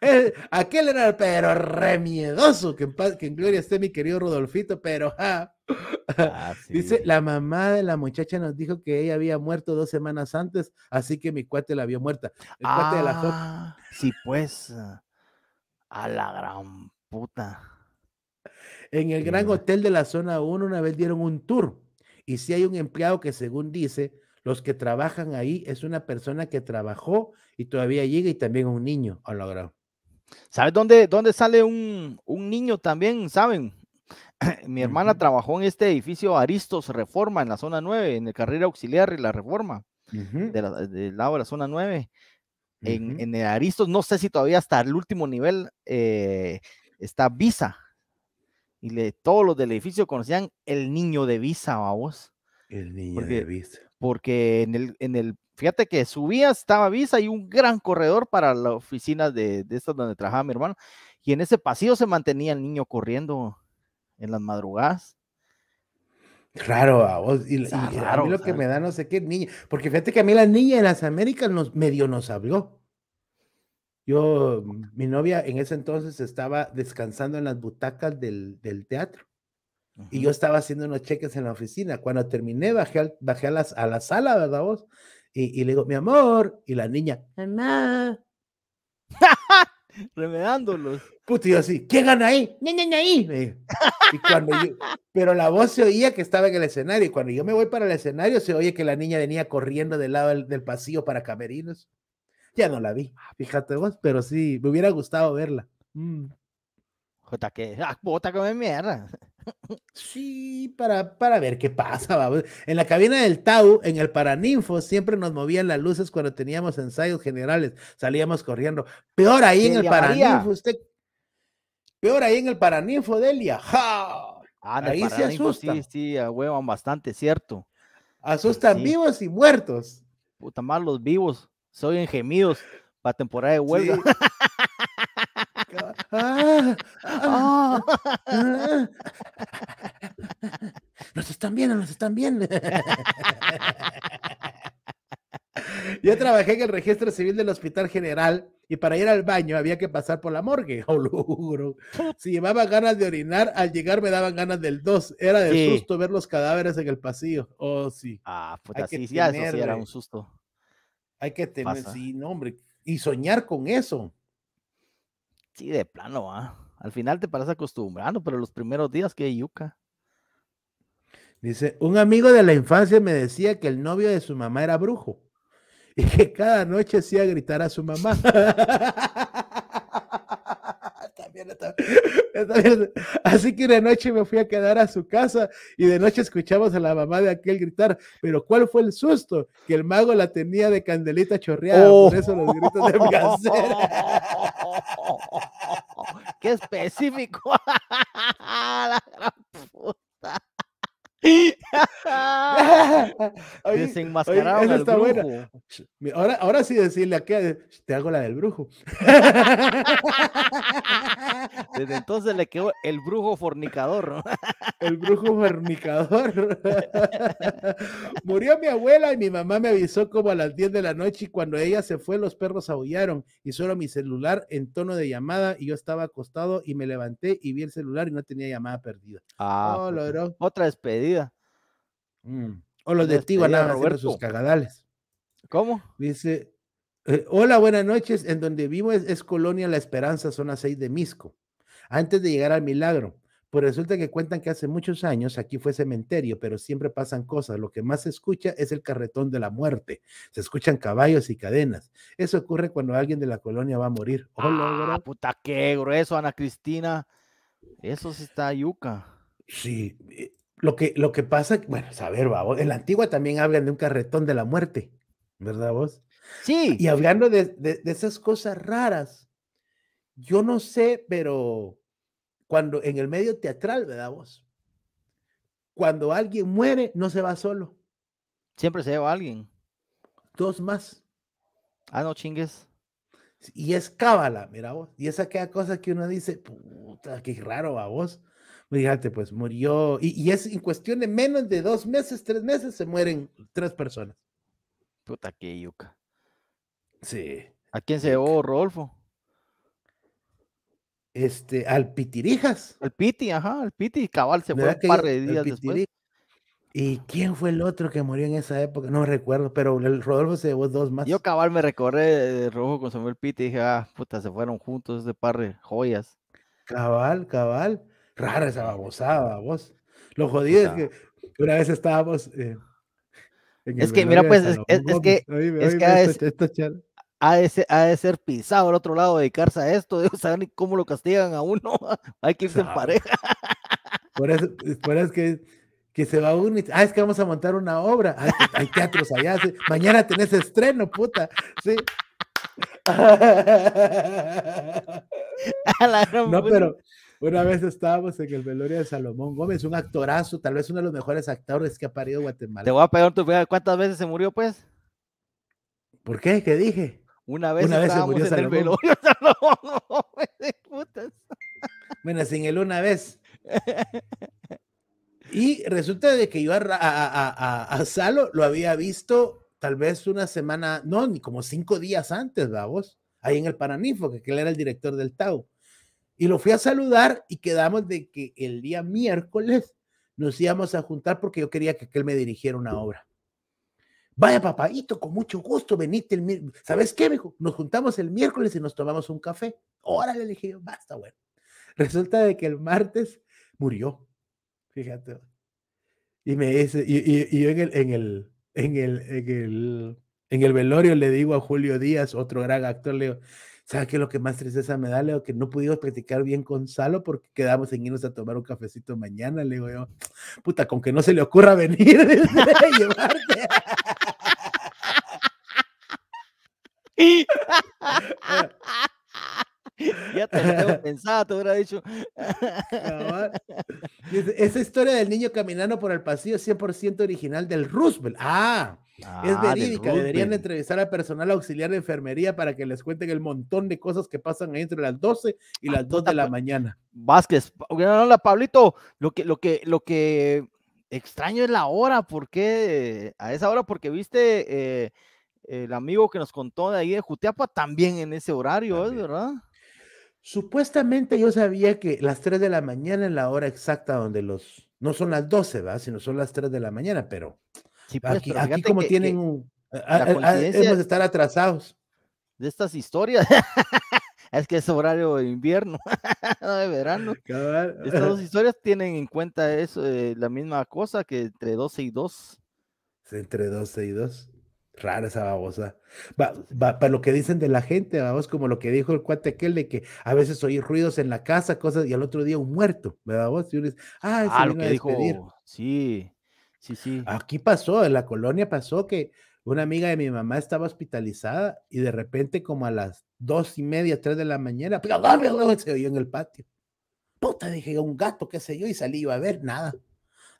Eh, aquel era, pero re miedoso, que en, paz, que en gloria esté mi querido Rodolfito, pero ah, Dice, la mamá de la muchacha nos dijo que ella había muerto dos semanas antes, así que mi cuate la vio muerta. El cuate de la ah, Sí, pues. Ah. A la gran puta. En el gran hotel de la zona 1 una vez dieron un tour y si hay un empleado que según dice, los que trabajan ahí es una persona que trabajó y todavía llega y también un niño. A la gran. ¿Sabes dónde, dónde sale un, niño también? ¿Saben? Mi hermana trabajó en este edificio Aristos Reforma, en la zona 9, en el carril auxiliar y la reforma, del lado de la zona 9. En, Aristos, no sé si todavía hasta el último nivel eh, está Visa. Y le, todos los del edificio conocían el niño de Visa, vamos. El niño de Visa. Porque en el, en el, fíjate que subía, estaba Visa y un gran corredor para la oficina de, de estas donde trabajaba mi hermano. Y en ese pasillo se mantenía el niño corriendo en las madrugadas. Claro, a vos. Y, a mí lo que me da no sé qué niña. Porque fíjate que a mí la niña en las Américas nos, medio nos habló. Yo, mi novia en ese entonces estaba descansando en las butacas del, teatro. Y yo estaba haciendo unos cheques en la oficina. Cuando terminé, bajé, bajé a, las, a la sala, ¿verdad vos? Y, le digo, mi amor, y la niña, mamá, remedándolos. Puto, y yo así, ¿quién gana ahí? ni, ahí? pero la voz se oía que estaba en el escenario, y cuando yo me voy para el escenario, se oye que la niña venía corriendo del lado del, pasillo para camerinos. Ya no la vi, fíjate vos, pero sí, me hubiera gustado verla. Mm. Jota que, ah, bota que me mierda. Sí, para, para ver qué pasa. Pues. En la cabina del Tau, en el Paraninfo, siempre nos movían las luces cuando teníamos ensayos generales. Salíamos corriendo. Peor ahí en el Paraninfo, usted. Peor ahí en el Paraninfo, Delia. ¡Ja! Ah, ahí se asusta. Sí, sí, huevan bastante, cierto. Asustan vivos y muertos. Puta mal, los vivos. Soy en gemidos para temporada de huelga. Ah, ah, están nos están bien Yo trabajé en el registro civil del Hospital General y para ir al baño había que pasar por la morgue. Oh, si llevaba ganas de orinar, al llegar me daban ganas del 2. Era de susto ver los cadáveres en el pasillo. Oh, sí. Ah, puta, sí, era un susto. Hay que tener, sí, hombre. Y soñar con eso. Sí, de plano, ¿ah? Al final te paras acostumbrando, pero los primeros días, que yuca. Dice, un amigo de la infancia me decía que el novio de su mamá era brujo y que cada noche hacía gritar a su mamá. Así que una noche me fui a quedar a su casa y de noche escuchamos a la mamá de aquel gritar, pero ¿cuál fue el susto? Que el mago la tenía de candelita chorreada, por oh. eso los gritos de mi ¡Qué específico! oye, Desenmascarado Ahora, ahora sí decirle a qué te hago la del brujo. Desde entonces le quedó el brujo fornicador. El brujo fornicador. Murió mi abuela y mi mamá me avisó como a las 10 de la noche y cuando ella se fue los perros aullaron y solo mi celular en tono de llamada y yo estaba acostado y me levanté y vi el celular y no tenía llamada perdida. Ah, oh, pues, Otra despedida Mm. O los de a haciendo sus cagadales. ¿Cómo? Dice, eh, hola, buenas noches. En donde vivo es, Colonia La Esperanza, zona 6 de Misco. Antes de llegar al milagro, pues resulta que cuentan que hace muchos años aquí fue cementerio, pero siempre pasan cosas. Lo que más se escucha es el carretón de la muerte. Se escuchan caballos y cadenas. Eso ocurre cuando alguien de la colonia va a morir. Hola, ah, puta, que grueso, Ana Cristina. Eso sí está yuca. Sí, eh, lo que, lo que pasa, bueno, saber ver, en la antigua también hablan de un carretón de la muerte, ¿verdad vos? Sí. Y hablando de, esas cosas raras, yo no sé, pero cuando en el medio teatral, ¿verdad vos? Cuando alguien muere, no se va solo. Siempre se va alguien. Dos más. Ah, no chingues. Y es cábala, mira vos. Y es aquella cosa que uno dice, puta, qué raro, va vos. Fíjate, pues murió, y, es en cuestión de menos de dos meses, tres meses, se mueren tres personas. Puta que yuca. Sí. ¿A quién se llevó Rodolfo? Este, al Pitirijas. Al Piti, ajá, al Piti, cabal, se fue un par de días después. ¿Y quién fue el otro que murió en esa época? No recuerdo, pero el Rodolfo se llevó dos más. Yo cabal me recorré de rojo con Samuel Piti y dije, ah, puta, se fueron juntos ese par de joyas. Cabal, cabal rara esa babosada, babos. Lo jodido es que una vez estábamos. Eh, en es, que, mira, pues, es, que, es, que. es veces ha de, ser, ha de ser pisado al otro lado, dedicarse a esto, ¿saben saber cómo lo castigan a uno. Hay que irse en pareja. Por eso, por eso que, que se va a unir. ah, es que vamos a montar una obra. hay teatros allá. Mañana tenés estreno, puta. Sí. no, pero una vez estábamos en el velorio de Salomón Gómez, un actorazo, tal vez uno de los mejores actores que ha parido Guatemala. Te voy a pegar tu ¿Cuántas veces se murió, pues? ¿Por qué? ¿Qué dije? Una vez, una vez se murió en Salomón. el de Gómez. Putas. Bueno, sin él una vez. Y resulta de que yo a, Salo lo había visto tal vez una semana, no, ni como cinco días antes, vamos, ahí en el Paraninfo, que él era el director del Tau. Y lo fui a saludar y quedamos de que el día miércoles nos íbamos a juntar porque yo quería que él me dirigiera una obra. Vaya papadito, con mucho gusto, venite el miércoles. ¿Sabes qué, mijo? Nos juntamos el miércoles y nos tomamos un café. Órale, le dije basta, bueno. Resulta de que el martes murió. Fíjate. Y me y, yo en el, en el, en el, en el velorio le digo a Julio Díaz, otro gran actor, le digo, ¿Sabes qué es lo que más tristeza me da? digo que no pudimos practicar bien con Salo porque quedamos en irnos a tomar un cafecito mañana. Le digo yo, puta, con que no se le ocurra venir y llevarte. ya te lo tengo pensado, te hubiera dicho. Esa historia del niño caminando por el pasillo 100% original del Roosevelt. Ah, es ah, verídica. Deberían entrevistar al personal auxiliar de enfermería para que les cuenten el montón de cosas que pasan ahí entre las 12 y ah, las 2 de la mañana. Vázquez, hola Pablito, lo que, lo que, lo que extraño es la hora, ¿por qué a esa hora, porque viste eh, el amigo que nos contó de ahí de Jutiapa también en ese horario, ¿verdad? Supuestamente yo sabía que las 3 de la mañana es la hora exacta donde los... No son las 12, ¿va? Sino son las 3 de la mañana, pero... Pues, aquí, como tienen un... hemos de estar atrasados. De estas historias. es que es horario de invierno, no de verano. Estas dos historias tienen en cuenta eso, eh, la misma cosa que entre 12 y 2. Entre 12 y 2 rara esa babosa. Va, para lo que dicen de la gente, vamos, como lo que dijo el cuate aquel de que a veces oí ruidos en la casa, cosas, y al otro día un muerto, ¿verdad vos? Y uno ah, ah sí, sí, sí. Aquí pasó, en la colonia pasó que una amiga de mi mamá estaba hospitalizada y de repente como a las dos y media, tres de la mañana, se oyó en el patio. Puta, dije, un gato, qué sé yo, y salí, iba a ver, nada.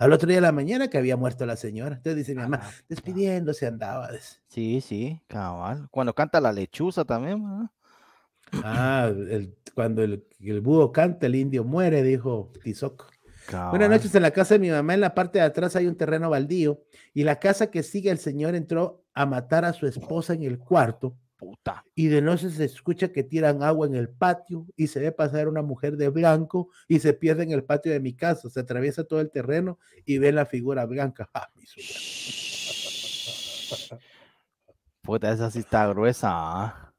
Al otro día de la mañana que había muerto la señora. Entonces dice mi mamá, ah, despidiéndose andaba. Sí, sí, cabal. Cuando canta la lechuza también. Ah, cuando el, búho canta, el indio muere, dijo Tizoc. Buenas noches en la casa de mi mamá, en la parte de atrás hay un terreno baldío y la casa que sigue el señor entró a matar a su esposa en el cuarto puta. Y de noche se escucha que tiran agua en el patio y se ve pasar una mujer de blanco y se pierde en el patio de mi casa. Se atraviesa todo el terreno y ve la figura blanca. Ah, puta, esa sí está gruesa. ¿ah?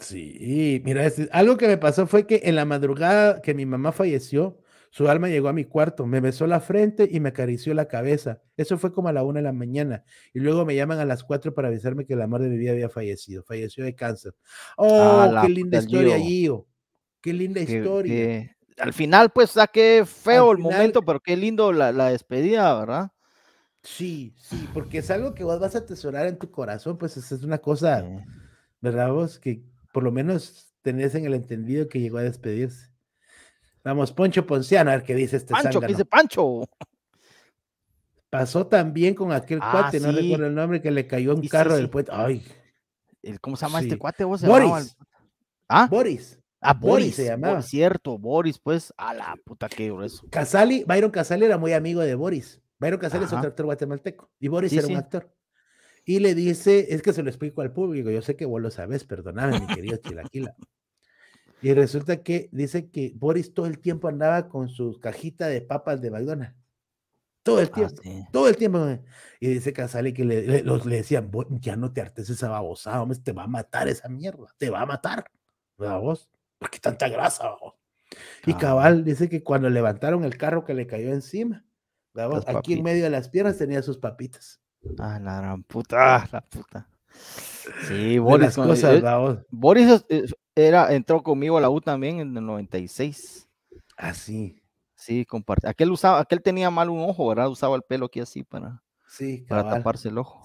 Sí, mira, algo que me pasó fue que en la madrugada que mi mamá falleció, su alma llegó a mi cuarto, me besó la frente y me acarició la cabeza. Eso fue como a la una de la mañana. Y luego me llaman a las cuatro para avisarme que la madre de mi vida había fallecido. Falleció de cáncer. ¡Oh, qué pues, linda historia, Gio. ¡Qué linda historia! al final, pues, saqué feo el momento, pero qué lindo la, despedida, ¿verdad? Sí, sí, porque es algo que vos vas a atesorar en tu corazón, pues es una cosa, ¿verdad vos? Que por lo menos tenés en el entendido que llegó a despedirse. Vamos, Poncho Ponciano, a ver qué dice este Pancho, ¿qué dice Pancho? Pasó también con aquel ah, cuate, no recuerdo el nombre, que le cayó un carro del puente. Ay. ¿Cómo se llama este cuate? ¿Vos Boris. ¿Ah? Boris. Ah, Boris, se llamaba. cierto, Boris, pues, a la puta que grueso. Casali, Byron Casali era muy amigo de Boris. Byron Casali es otro actor guatemalteco y Boris era un actor. Y le dice, es que se lo explico al público, yo sé que vos lo sabes, perdoname, mi querido Chilaquila. Y resulta que dice que Boris todo el tiempo andaba con sus cajita de papas de McDonald's. Todo el ah, tiempo, todo el tiempo. Eh. Y dice Casale que le, decían, ya no te hartes esa babosa hombre, te va a matar esa mierda, te va a matar, babos ¿Por qué tanta grasa, Y ah. Cabal dice que cuando levantaron el carro que le cayó encima, aquí en medio de las piernas tenía sus papitas. Ah, la gran puta, ah, la puta. Sí, Boris. Eh, Boris era, entró conmigo a la U también en el 96. Ah, sí. Sí, comparte. Aquel usaba, aquel tenía mal un ojo, ¿verdad? Usaba el pelo aquí así para, sí, para taparse el ojo.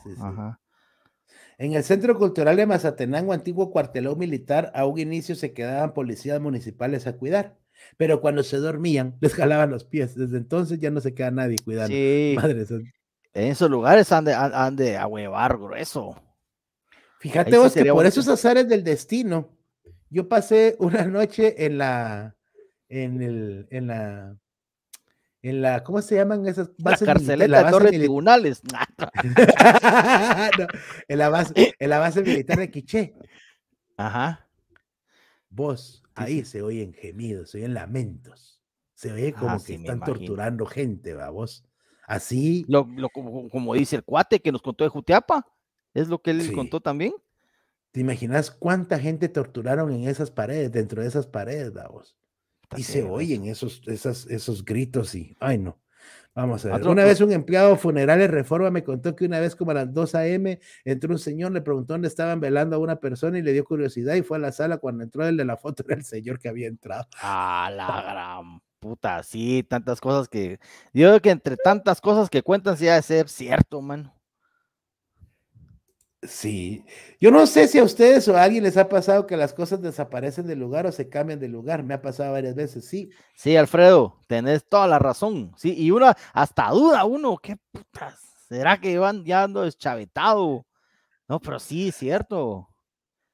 En el Centro Cultural de Mazatenango, antiguo cuartelón militar, a un inicio se quedaban policías municipales a cuidar, pero cuando se dormían les jalaban los pies. Desde entonces ya no se queda nadie cuidando. Sí. en esos lugares han de, han grueso. Fíjate vos que por esos azares del destino, yo pasé una noche en la, en el, en la, en la, ¿cómo se llaman esas bases? militares? la Tribunales. en, la base, militar de Quiché. Ajá. Vos, ahí se oyen gemidos, se oyen lamentos. Se oye ah, como que están torturando gente, va vos. Así. como, dice el cuate que nos contó de Jutiapa. Es lo que él contó también. ¿Te imaginas cuánta gente torturaron en esas paredes, dentro de esas paredes, Davos? Y se oyen esos, esas, esos gritos y, ay no. Vamos a ver. Una vez un empleado funerario Reforma me contó que una vez como a las 2 a.m. entró un señor, le preguntó dónde estaban velando a una persona y le dio curiosidad y fue a la sala cuando entró el de la foto del el señor que había entrado. Ah, la gran puta, sí, tantas cosas que yo creo que entre tantas cosas que cuentan sí ha de ser cierto, mano. Sí, yo no sé si a ustedes o a alguien les ha pasado que las cosas desaparecen del lugar o se cambian de lugar. Me ha pasado varias veces, sí. Sí, Alfredo, tenés toda la razón. Sí, y una hasta duda uno, qué putas. ¿Será que van ya ando deschavetado? No, pero sí, cierto.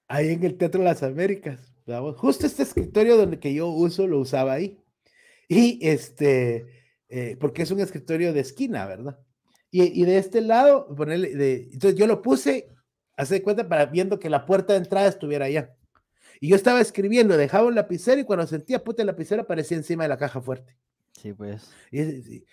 Ahí en el Teatro de las Américas, justo este escritorio donde que yo uso lo usaba ahí. Y este, eh, porque es un escritorio de esquina, ¿verdad? Y, de este lado, ponerle, de, entonces yo lo puse Hace cuenta para viendo que la puerta de entrada estuviera allá. Y yo estaba escribiendo, dejaba un lapicero y cuando sentía puta el lapicero aparecía encima de la caja fuerte. Sí, pues. Y,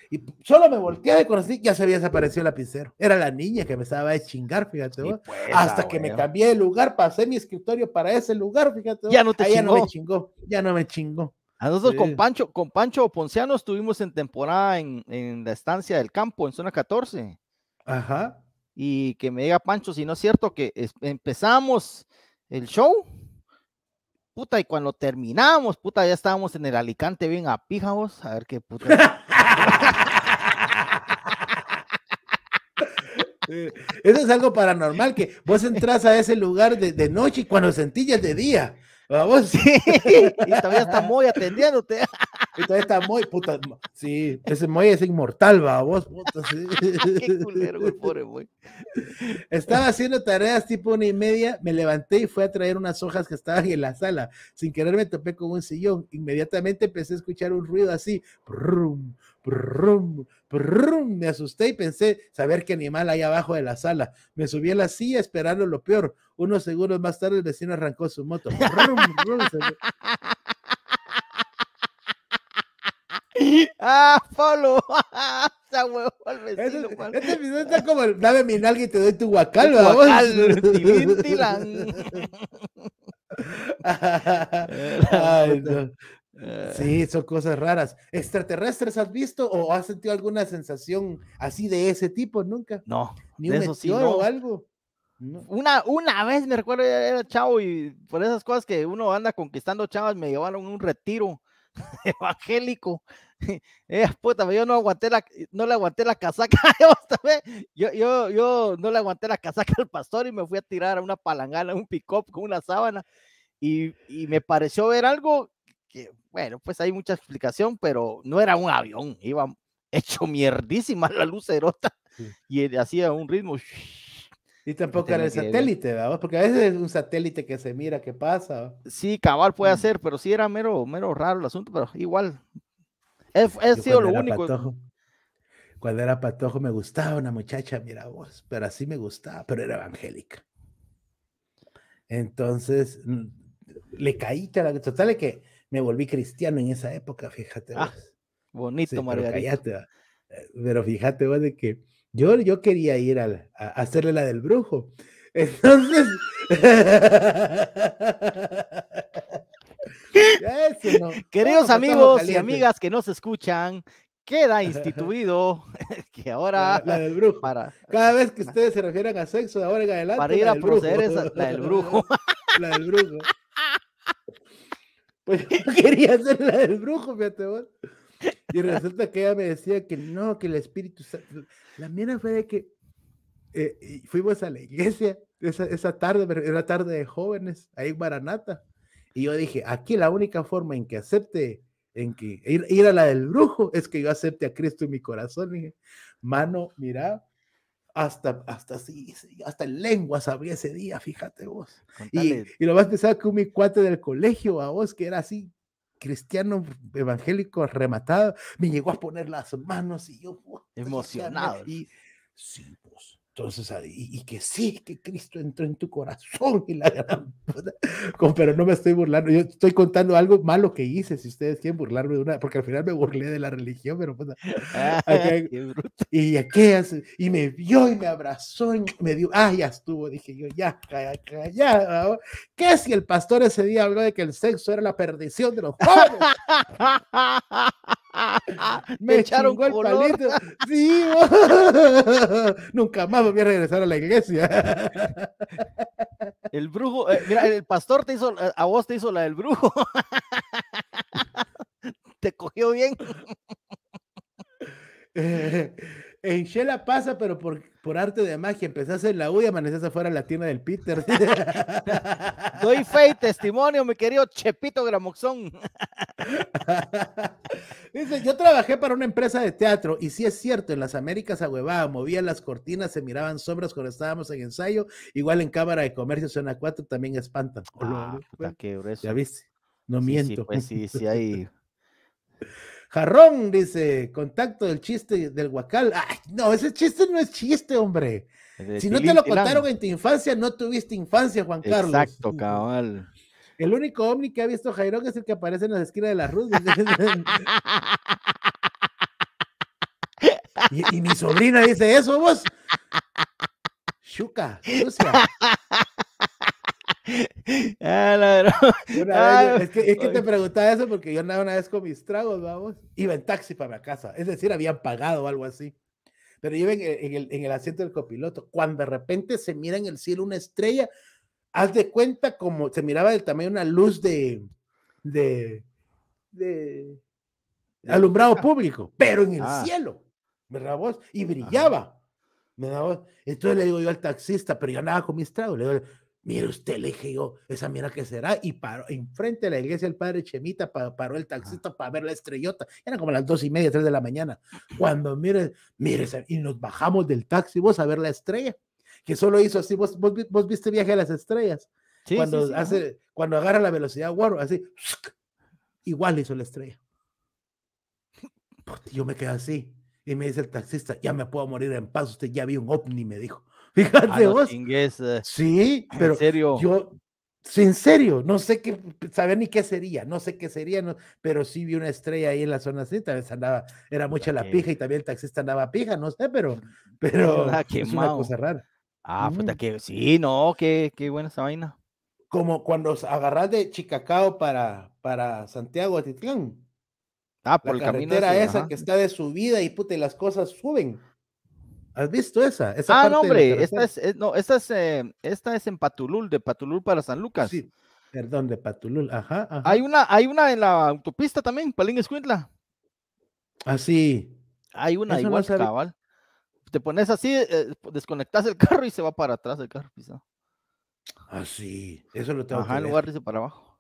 solo me volteé de conocí ya se había desaparecido el lapicero. Era la niña que me estaba de chingar, fíjate. vos. Pues, Hasta que me cambié de lugar, pasé mi escritorio para ese lugar, fíjate. Ya vos. no te Ya no me chingó. Ya no me chingó. A nosotros con Pancho, con Pancho Ponciano estuvimos en temporada en, en la estancia del campo, en zona 14. Ajá y que me diga Pancho si no es cierto que empezamos el show, puta, y cuando terminamos, puta, ya estábamos en el Alicante bien a a ver qué puta. Eso es algo paranormal, que vos entras a ese lugar de, noche y cuando sentillas de día. Sí, y todavía está muy atendiéndote. Y todavía está muy, puta, sí, ese muy es inmortal, va, puta, Estaba haciendo tareas tipo una y media, me levanté y fui a traer unas hojas que estaban en la sala. Sin querer me topé con un sillón. Inmediatamente empecé a escuchar un ruido así, me asusté y pensé saber qué animal hay abajo de la sala. Me subí a la silla esperando lo peor. Unos segundos más tarde el vecino arrancó su moto. ah, follow. Este, este, video está como el dame mi nalga y te doy tu guacal, Ay, no sí, son cosas raras. ¿Extraterrestres has visto o has sentido alguna sensación así de ese tipo nunca? No, ni un algo. Una, una vez me recuerdo, era chavo y por esas cosas que uno anda conquistando chavas, me llevaron a un retiro evangélico. Eh, puta, yo no aguanté la, no le aguanté la casaca. yo, yo, yo no le aguanté la casaca al pastor y me fui a tirar a una palangana, un pick-up con una sábana. Y, y me pareció ver algo que, bueno, pues hay mucha explicación, pero no era un avión, iba hecho mierdísima la lucerota y eh, hacía un ritmo. Y tampoco era el satélite, Porque a veces es un satélite que se mira qué pasa. Sí, cabal puede hacer, mm. pero sí era mero, mero raro el asunto, pero igual. ha sido lo único. cuando era patojo me gustaba una muchacha, mira vos, pero así me gustaba, pero era evangélica. Entonces, mm, le caí, total, que me volví cristiano en esa época, fíjate. Ah, pues. bonito, Margarita. Ah, eh, pero, fíjate de que yo, yo quería ir a, hacerle la del brujo. Entonces... Queridos amigos y amigas que nos escuchan, queda instituido que ahora la, del brujo. Para, cada vez que ustedes se refieran a sexo ahora adelante para ir a proceder la del brujo la del brujo pues yo quería hacer la del brujo, fíjate vos. Y resulta que ella me decía que no, que el Espíritu Santo. La mía fue de que eh, fuimos a la iglesia esa, tarde, era tarde de jóvenes, ahí en Maranata. Y yo dije, aquí la única forma en que acepte, en que ir, a la del brujo, es que yo acepte a Cristo en mi corazón. dije, mano, mira, hasta, hasta sí, hasta lenguas había ese día, fíjate vos. Y, lo más pesado que un mi cuate del colegio a vos, que era así, cristiano evangélico rematado, me llegó a poner las manos y yo, emocionado. Y sí, vos. Entonces, y, que sí, que Cristo entró en tu corazón y la gran puta. pero no me estoy burlando, yo estoy contando algo malo que hice, si ustedes quieren burlarme de una, porque al final me burlé de la religión, pero puta. Pues, y y me vio y me abrazó y me dio, ah, ya estuvo, dije yo, ya, ya, ya, ya. ¿Qué si el pastor ese día habló de que el sexo era la perdición de los jóvenes? me echaron el palito. Sí, nunca más voy a regresar a la iglesia. el brujo, eh, mira, el pastor te hizo, eh, a vos te hizo la del brujo. te cogió bien. Eh, en Shela pasa, pero por, por arte de magia, empezaste en la U y amanecés afuera en la tienda del Peter. Doy fe y testimonio, mi querido Chepito Gramoxón. Dice, yo trabajé para una empresa de teatro y sí es cierto, en las Américas ahuevaba, movía las cortinas, se miraban sombras cuando estábamos en ensayo, igual en Cámara de Comercio Zona 4 también espantan. Ah, ¿Ya viste? No miento. Sí, pues sí, sí hay... Jarrón dice, contacto del chiste del guacal. Ay, no, ese chiste no es chiste, hombre. Si no te lo contaron en tu infancia, no tuviste infancia, Juan Carlos. Exacto, cabal. El único ovni que ha visto Jairón es el que aparece en las esquinas de la Ruth. y, mi sobrina dice eso, vos. Chuca, Rusia. Ah, ah, es, que, te preguntaba eso porque yo andaba una vez con mis tragos, vamos, iba en taxi para la casa, es decir, habían pagado algo así. Pero iba en, el, asiento del copiloto, cuando de repente se mira en el cielo una estrella, haz de cuenta como se miraba del tamaño una luz de, de, de alumbrado público, pero en el ah. cielo, ¿verdad vos? Y brillaba. Entonces le digo yo al taxista, pero yo nada con mis tragos, le digo, Mire usted, le dije yo, esa mira que será. Y paró enfrente de la iglesia el padre Chemita, paró el taxista para ver la estrellota. Era como las dos y media, tres de la mañana. Cuando mire, mire, y nos bajamos del taxi, vos a ver la estrella, que solo hizo así. Vos, vos, viste viaje a las estrellas. cuando, hace, cuando agarra la velocidad, guaro, así, igual hizo la estrella. Yo me quedé así. Y me dice el taxista, ya me puedo morir en paz, usted ya vio un ovni, me dijo. Ah, Fíjate vos. Eh. Sí, pero. serio. Yo, en serio, no sé qué, saber ni qué sería, no sé qué sería, pero sí vi una estrella ahí en la zona así, tal vez andaba, era mucha la pija y también el taxista andaba pija, no sé, pero, pero Ah, ah puta, que sí, no, qué, qué buena esa vaina. Como cuando agarras de Chicacao para, para Santiago de Titlán. Ah, por la carretera esa que está de subida y puta, y las cosas suben. ¿Has visto esa? ah, no, hombre, esta es, eh, no, esta es, eh, esta es en Patulul, de Patulul para San Lucas. Sí, perdón, de Patulul, ajá, Hay una, hay una en la autopista también, Palín Escuintla. Ah, sí. Hay una igual, cabal. Te pones así, eh, desconectas el carro y se va para atrás el carro pisado. Ah, sí. Eso lo tengo que ver. en lugar dice para abajo.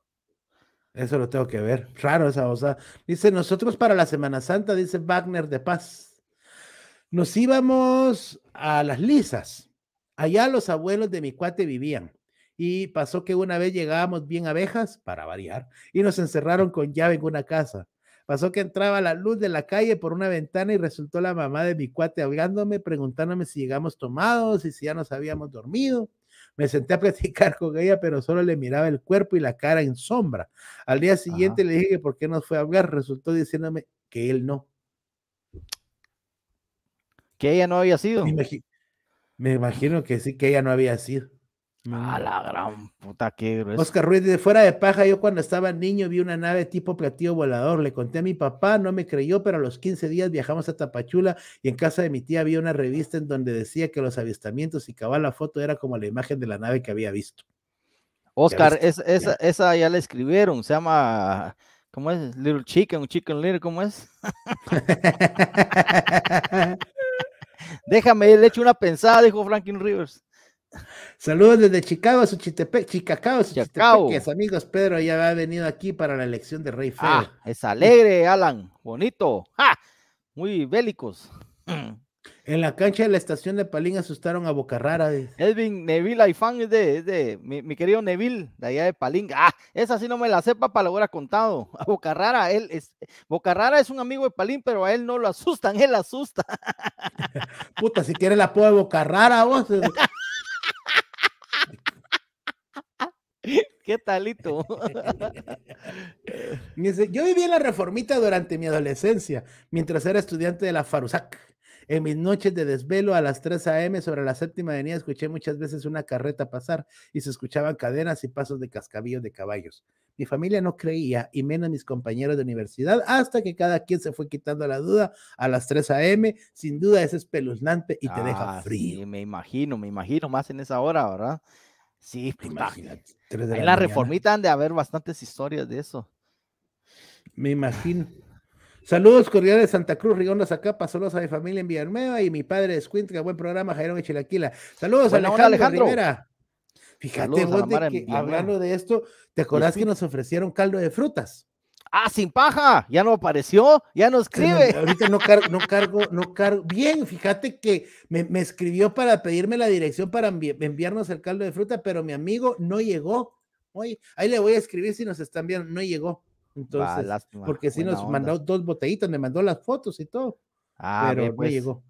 Eso lo tengo que ver. Raro esa cosa. Dice, nosotros para la Semana Santa, dice Wagner de Paz. Nos íbamos a las lisas. Allá los abuelos de mi cuate vivían. Y pasó que una vez llegábamos bien abejas, para variar, y nos encerraron con llave en una casa. Pasó que entraba la luz de la calle por una ventana y resultó la mamá de mi cuate hablándome, preguntándome si llegamos tomados y si ya nos habíamos dormido. Me senté a platicar con ella, pero solo le miraba el cuerpo y la cara en sombra. Al día siguiente le dije que por qué nos fue a hablar, resultó diciéndome que él no. Que ella no había sido. Me, imagino que sí, que ella no había sido. Ah, la gran puta, qué Oscar Ruiz de fuera de paja, yo cuando estaba niño vi una nave tipo platillo volador, le conté a mi papá, no me creyó, pero a los 15 días viajamos a Tapachula y en casa de mi tía había una revista en donde decía que los avistamientos y cabal la foto era como la imagen de la nave que había visto. Oscar, esa, esa ya la escribieron, se llama, ¿cómo es? Little Chicken, Chicken Little, ¿cómo es? Déjame, le echo una pensada, dijo Franklin Rivers. Saludos desde Chicago, Suchitepec, Chicacao, Suchitepec, amigos. Pedro ya ha venido aquí para la elección de Rey ah, es alegre, Alan, bonito, ¡Ja! muy bélicos. En la cancha de la estación de Palín asustaron a Bocarrara. Rara. Edwin Neville Aifán es de, es de mi, querido Neville, de allá de Palín. Ah, esa sí no me la sepa para lo hubiera contado. A Boca Rara, él es, Bocarrara es un amigo de Palín, pero a él no lo asustan, él asusta. Puta, si tiene la apodo de Boca Rara, vos. Eh. ¿Qué talito? Yo viví en la reformita durante mi adolescencia, mientras era estudiante de la Farusac. En mis noches de desvelo a las 3 a.m. sobre la séptima avenida escuché muchas veces una carreta pasar y se escuchaban cadenas y pasos de cascabillos de caballos. Mi familia no creía, y menos mis compañeros de universidad, hasta que cada quien se fue quitando la duda a las 3 a.m. Sin duda es espeluznante y te deja ah, frío. me imagino, me imagino, más en esa hora, ¿verdad? Sí, imagínate. En la reformita han de haber bastantes historias de eso. Me imagino. Saludos cordiales Santa Cruz, Rigondo Zacapa, saludos a mi familia en Villanueva y mi padre de buen programa, Jairo Chilaquila. Saludos Alejandro, Fíjate, hablando de esto, ¿te acordás que nos ofrecieron caldo de frutas? Ah, sin paja, ya no apareció, ya no escribe. ahorita no, cargo, no cargo, no cargo. Bien, fíjate que me, escribió para pedirme la dirección para enviarnos el caldo de fruta, pero mi amigo no llegó. hoy, ahí le voy a escribir si nos están viendo, no llegó. Entonces, porque si nos mandó dos botellitas, me mandó las fotos y todo. Ah, pero no pues. llegó.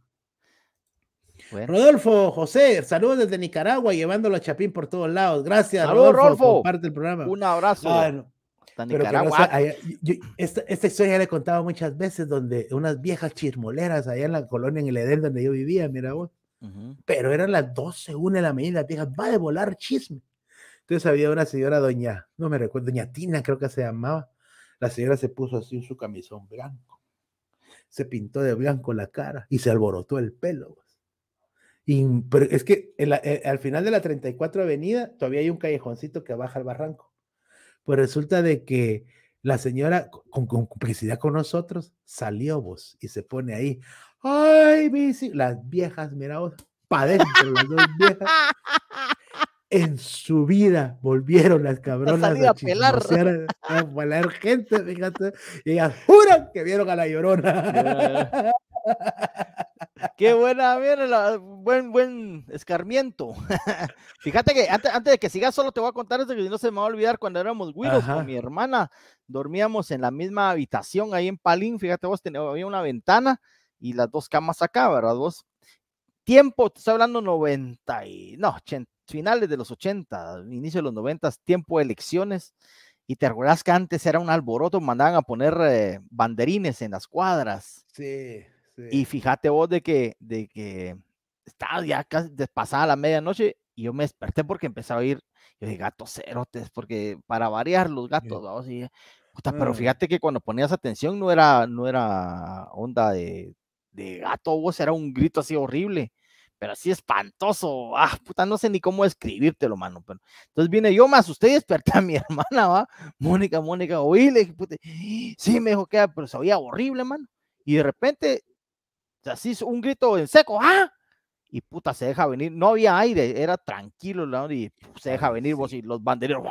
Rodolfo, José, saludos desde Nicaragua, llevándolo a Chapín por todos lados. Gracias, Rodolfo. Parte del programa. Un abrazo. Bueno, ah, esta, historia ya le he muchas veces, donde unas viejas chismoleras allá en la colonia, en el Edén, donde yo vivía, mira vos. Pero eran las 12, una de la mañana, las viejas, va de volar chisme. Entonces había una señora, doña, no me recuerdo, doña Tina, creo que se llamaba, la señora se puso así en su camisón blanco, se pintó de blanco la cara y se alborotó el pelo. Pues. Y, es que eh, al final de la 34 Avenida todavía hay un callejoncito que baja al barranco. Pues resulta de que la señora, con, complicidad con nosotros, salió vos pues, y se pone ahí. ¡Ay, bici! Las viejas, mira vos, para las dos viejas. en su vida volvieron las cabronas a, a, A, a gente, fíjate, y ellas juran que vieron a la llorona. Qué buena, buen, buen escarmiento. Fíjate que antes, de que sigas, solo te voy a contar esto que no se me va a olvidar cuando éramos güiros con mi hermana. Dormíamos en la misma habitación ahí en Palín. Fíjate vos, tenía, había una ventana y las dos camas acá, ¿verdad vos? tiempo, estoy hablando 90 no, finales de los 80, inicio de los 90, tiempo de elecciones. Y te acuerdas que antes era un alboroto, mandaban a poner eh, banderines en las cuadras. Sí, Y fíjate vos de que, de que estaba ya casi pasada la medianoche y yo me desperté porque empezaba a oír, yo gatos cerotes, porque para variar los eh. gatos, pero mm. fíjate que cuando ponías atención no era, no era onda de de gato, vos era un grito así horrible, pero así espantoso. Ah, puta, no sé ni cómo escribírtelo, mano. Pero, entonces vine yo, más usted desperté a mi hermana, va, Mónica, Mónica, oíle, puta, sí, me dijo que, pero se oía horrible, mano. Y de repente, así un grito en seco, ah, y puta, se deja venir, no había aire, era tranquilo, y se deja venir vos y los bandereros,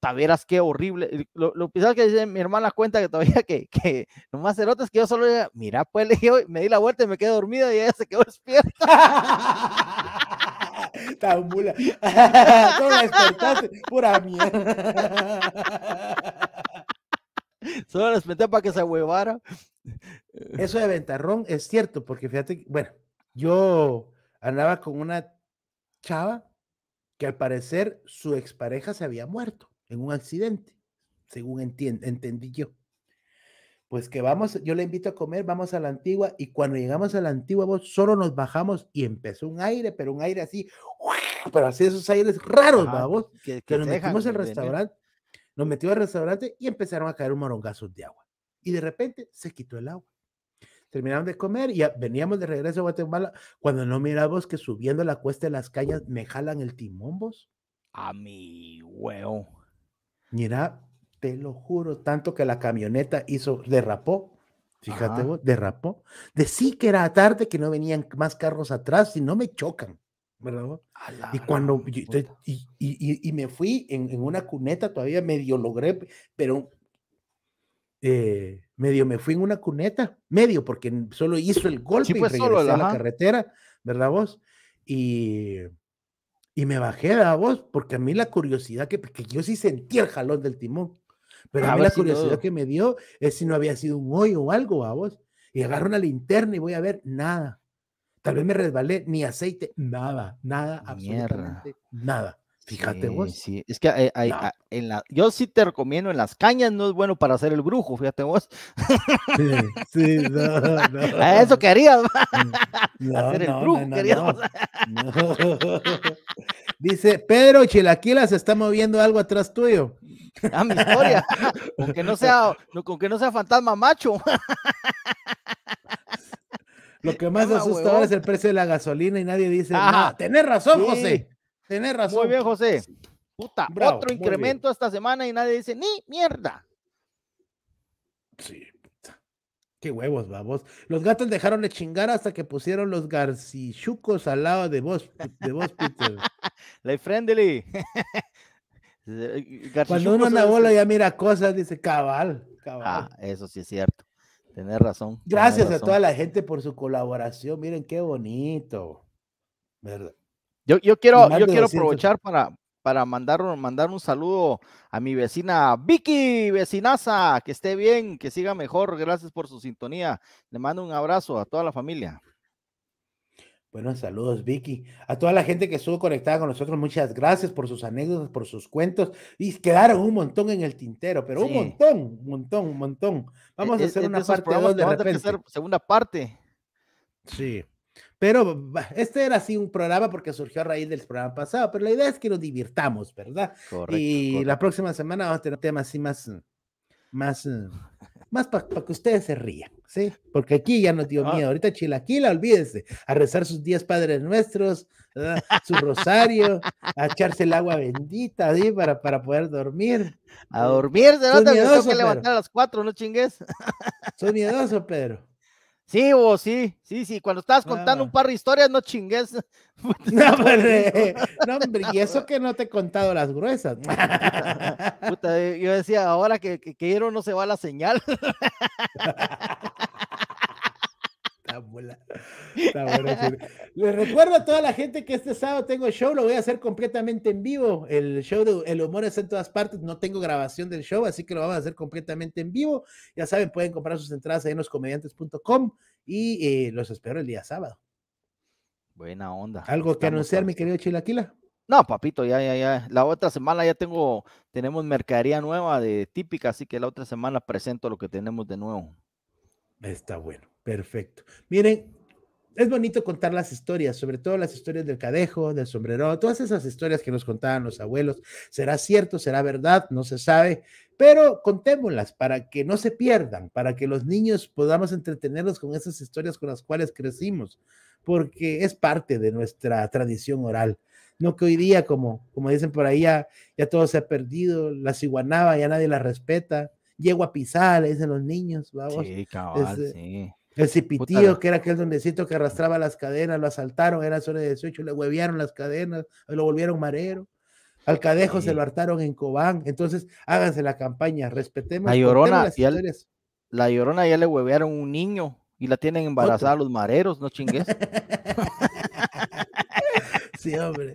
Taveras, qué horrible. Lo, lo que mi hermana cuenta que todavía que, que otro es que yo solo mira, pues le dije, me di la vuelta y me quedé dormida y ella se quedó despierta. Tan mula. no despertaste, pura mierda. Solo respeté para que se huevara. Eso de ventarrón es cierto, porque fíjate, bueno, yo andaba con una chava que al parecer su expareja se había muerto en un accidente, según entendí yo. Pues que vamos, yo le invito a comer, vamos a la antigua y cuando llegamos a la antigua, vos solo nos bajamos y empezó un aire, pero un aire así, pero así esos aires raros, vamos, que, nos metimos al restaurante, nos metimos al restaurante y empezaron a caer un morongazos de agua. Y de repente se quitó el agua Terminamos de comer y veníamos de regreso a Guatemala cuando no miramos que subiendo la cuesta de las cañas me jalan el timón vos. A mi huevo. Mira, te lo juro, tanto que la camioneta hizo, derrapó. Fíjate vos, derrapó. Decí que era tarde, que no venían más carros atrás, y no me chocan. ¿verdad? vos? Y cuando y, me fui en, una cuneta, todavía medio logré, pero eh, medio me fui en una cuneta, medio, porque solo hizo el golpe y pues, regresé a la carretera, ¿verdad vos? Y y me bajé de vos, porque a mí la curiosidad que, porque yo sí sentí el jalón del timón, pero a, ah, mí la curiosidad que me dio es si no había sido un hoyo o algo, a vos. Y agarro una linterna y voy a ver nada. Tal vez me resbalé, ni aceite, nada, nada, absolutamente nada. Fíjate vos. es que eh, ah, en la, yo sí te recomiendo, en las cañas no es bueno para hacer el brujo, fíjate vos. Sí, sí, no, eso querías, mm, hacer el brujo, Dice, Pedro Chilaquila se está moviendo algo atrás tuyo. a ah, mi historia. con, que no sea, con que no sea fantasma macho. Lo que más asusta es el precio de la gasolina y nadie dice, Ah, no, tenés razón, José. Tienes razón. Muy bien, José. Puta, otro incremento esta semana y nadie dice ni mierda. Sí, puta. Qué huevos, vamos. Los gatos dejaron de chingar hasta que pusieron los garcichucos al lado de vos, de vos, Peter. La friendly. Cuando uno anda bola ya mira cosas, dice cabal, cabal. Ah, eso sí es cierto. Tener razón. Gracias a toda la gente por su colaboración. Miren qué bonito. ¿Verdad? Yo, quiero, yo quiero aprovechar para, para mandar, mandar un saludo a mi vecina Vicky, vecinaza, que esté bien, que siga mejor. Gracias por su sintonía. Le mando un abrazo a toda la familia. Buenos saludos, Vicky. A toda la gente que estuvo conectada con nosotros, muchas gracias por sus anécdotas, por sus cuentos. Y quedaron un montón en el tintero, pero un montón, un montón, un montón. E, Vamos a e, hacer una parte de Segunda parte. Sí. Pero este era así un programa porque surgió a raíz del programa pasado, pero la idea es que nos divirtamos, ¿verdad? y la próxima semana vamos a tener temas tema así más, más, más para que ustedes se rían, ¿sí? Porque aquí ya nos dio ah. miedo. Ahorita Chilaquila, olvídense, a rezar sus diez padres nuestros, su rosario, a echarse el agua bendita, ¿sí? Para, para poder dormir. A dormir, de no Tengo que levantar a las cuatro, no chingues. Soy miedoso, Pedro. Sí, o sí, sí, sí. Cuando estabas contando un par de historias, no chingues. No, hombre, no, y eso que no te he contado las gruesas. Puta, yo decía, ahora que, quiero no se va la señal buena. Les recuerdo a toda la gente que este sábado tengo el show, lo voy a hacer completamente en vivo. El show de El Humor está en todas partes, no tengo grabación del show, así que lo vamos a hacer completamente en vivo. Ya saben, pueden comprar sus entradas ahí en loscomediantes.com y eh, los espero el día sábado. Buena onda. ¿Algo que anunciar, mi querido Chilaquila? No, papito, ya, ya, ya. La otra semana ya tengo, tenemos mercadería nueva de típica, así que la otra semana presento lo que tenemos de nuevo. Está bueno. Perfecto. Miren, es bonito contar las historias, sobre todo las historias del cadejo, del sombrero, todas esas historias que nos contaban los abuelos. ¿Será cierto? ¿Será verdad? No se sabe, pero contémoslas para que no se pierdan, para que los niños podamos entretenerlos con esas historias con las cuales crecimos, porque es parte de nuestra tradición oral. No que hoy día, como, como dicen por ahí, ya, todo se ha perdido, la ciguanaba ya nadie la respeta, yegua a le dicen los niños, vamos. Sí, cabal, este, sí el cipitío, que era aquel dondecito que arrastraba las cadenas, lo asaltaron, era sobre 18, le huevearon las cadenas, lo volvieron marero. Al cadejo se lo hartaron en Cobán. Entonces, háganse la campaña, respetemos la llorona. Las ya, la llorona ya le huevearon un niño y la tienen embarazada los mareros, no chingues. sí, hombre.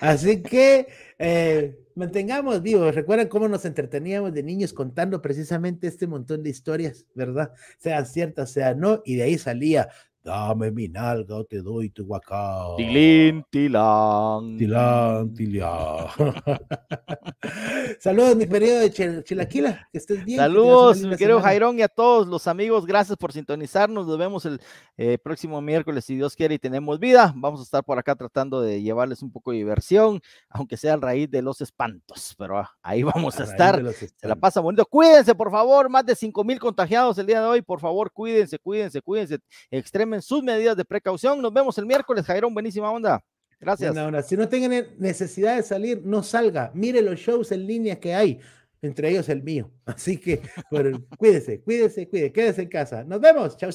Así que, eh, mantengamos vivos. Recuerdan cómo nos entreteníamos de niños contando precisamente este montón de historias, ¿verdad? Sean ciertas, sea no, y de ahí salía dame mi nalga o te doy tu guacao. Tilín, tilán. Tilán, tilán. Saludos, mi querido de Chilaquila, que estés bien. Saludos, mi querido Jairón y a todos los amigos, gracias por sintonizarnos. Nos vemos el eh, próximo miércoles, si Dios quiere y tenemos vida. Vamos a estar por acá tratando de llevarles un poco de diversión, aunque sea a raíz de los espantos, pero ah, ahí vamos a, estar. Se la pasa bonito. Cuídense, por favor, más de cinco mil contagiados el día de hoy, por favor, cuídense, cuídense, cuídense, extremen sus medidas de precaución. Nos vemos el miércoles, Jairón, buenísima onda. Gracias. si no tienen necesidad de salir, no salga. Mire los shows en línea que hay, entre ellos el mío. Así que cuídese, cuídese, cuídese, quédese en casa. Nos vemos. Chao.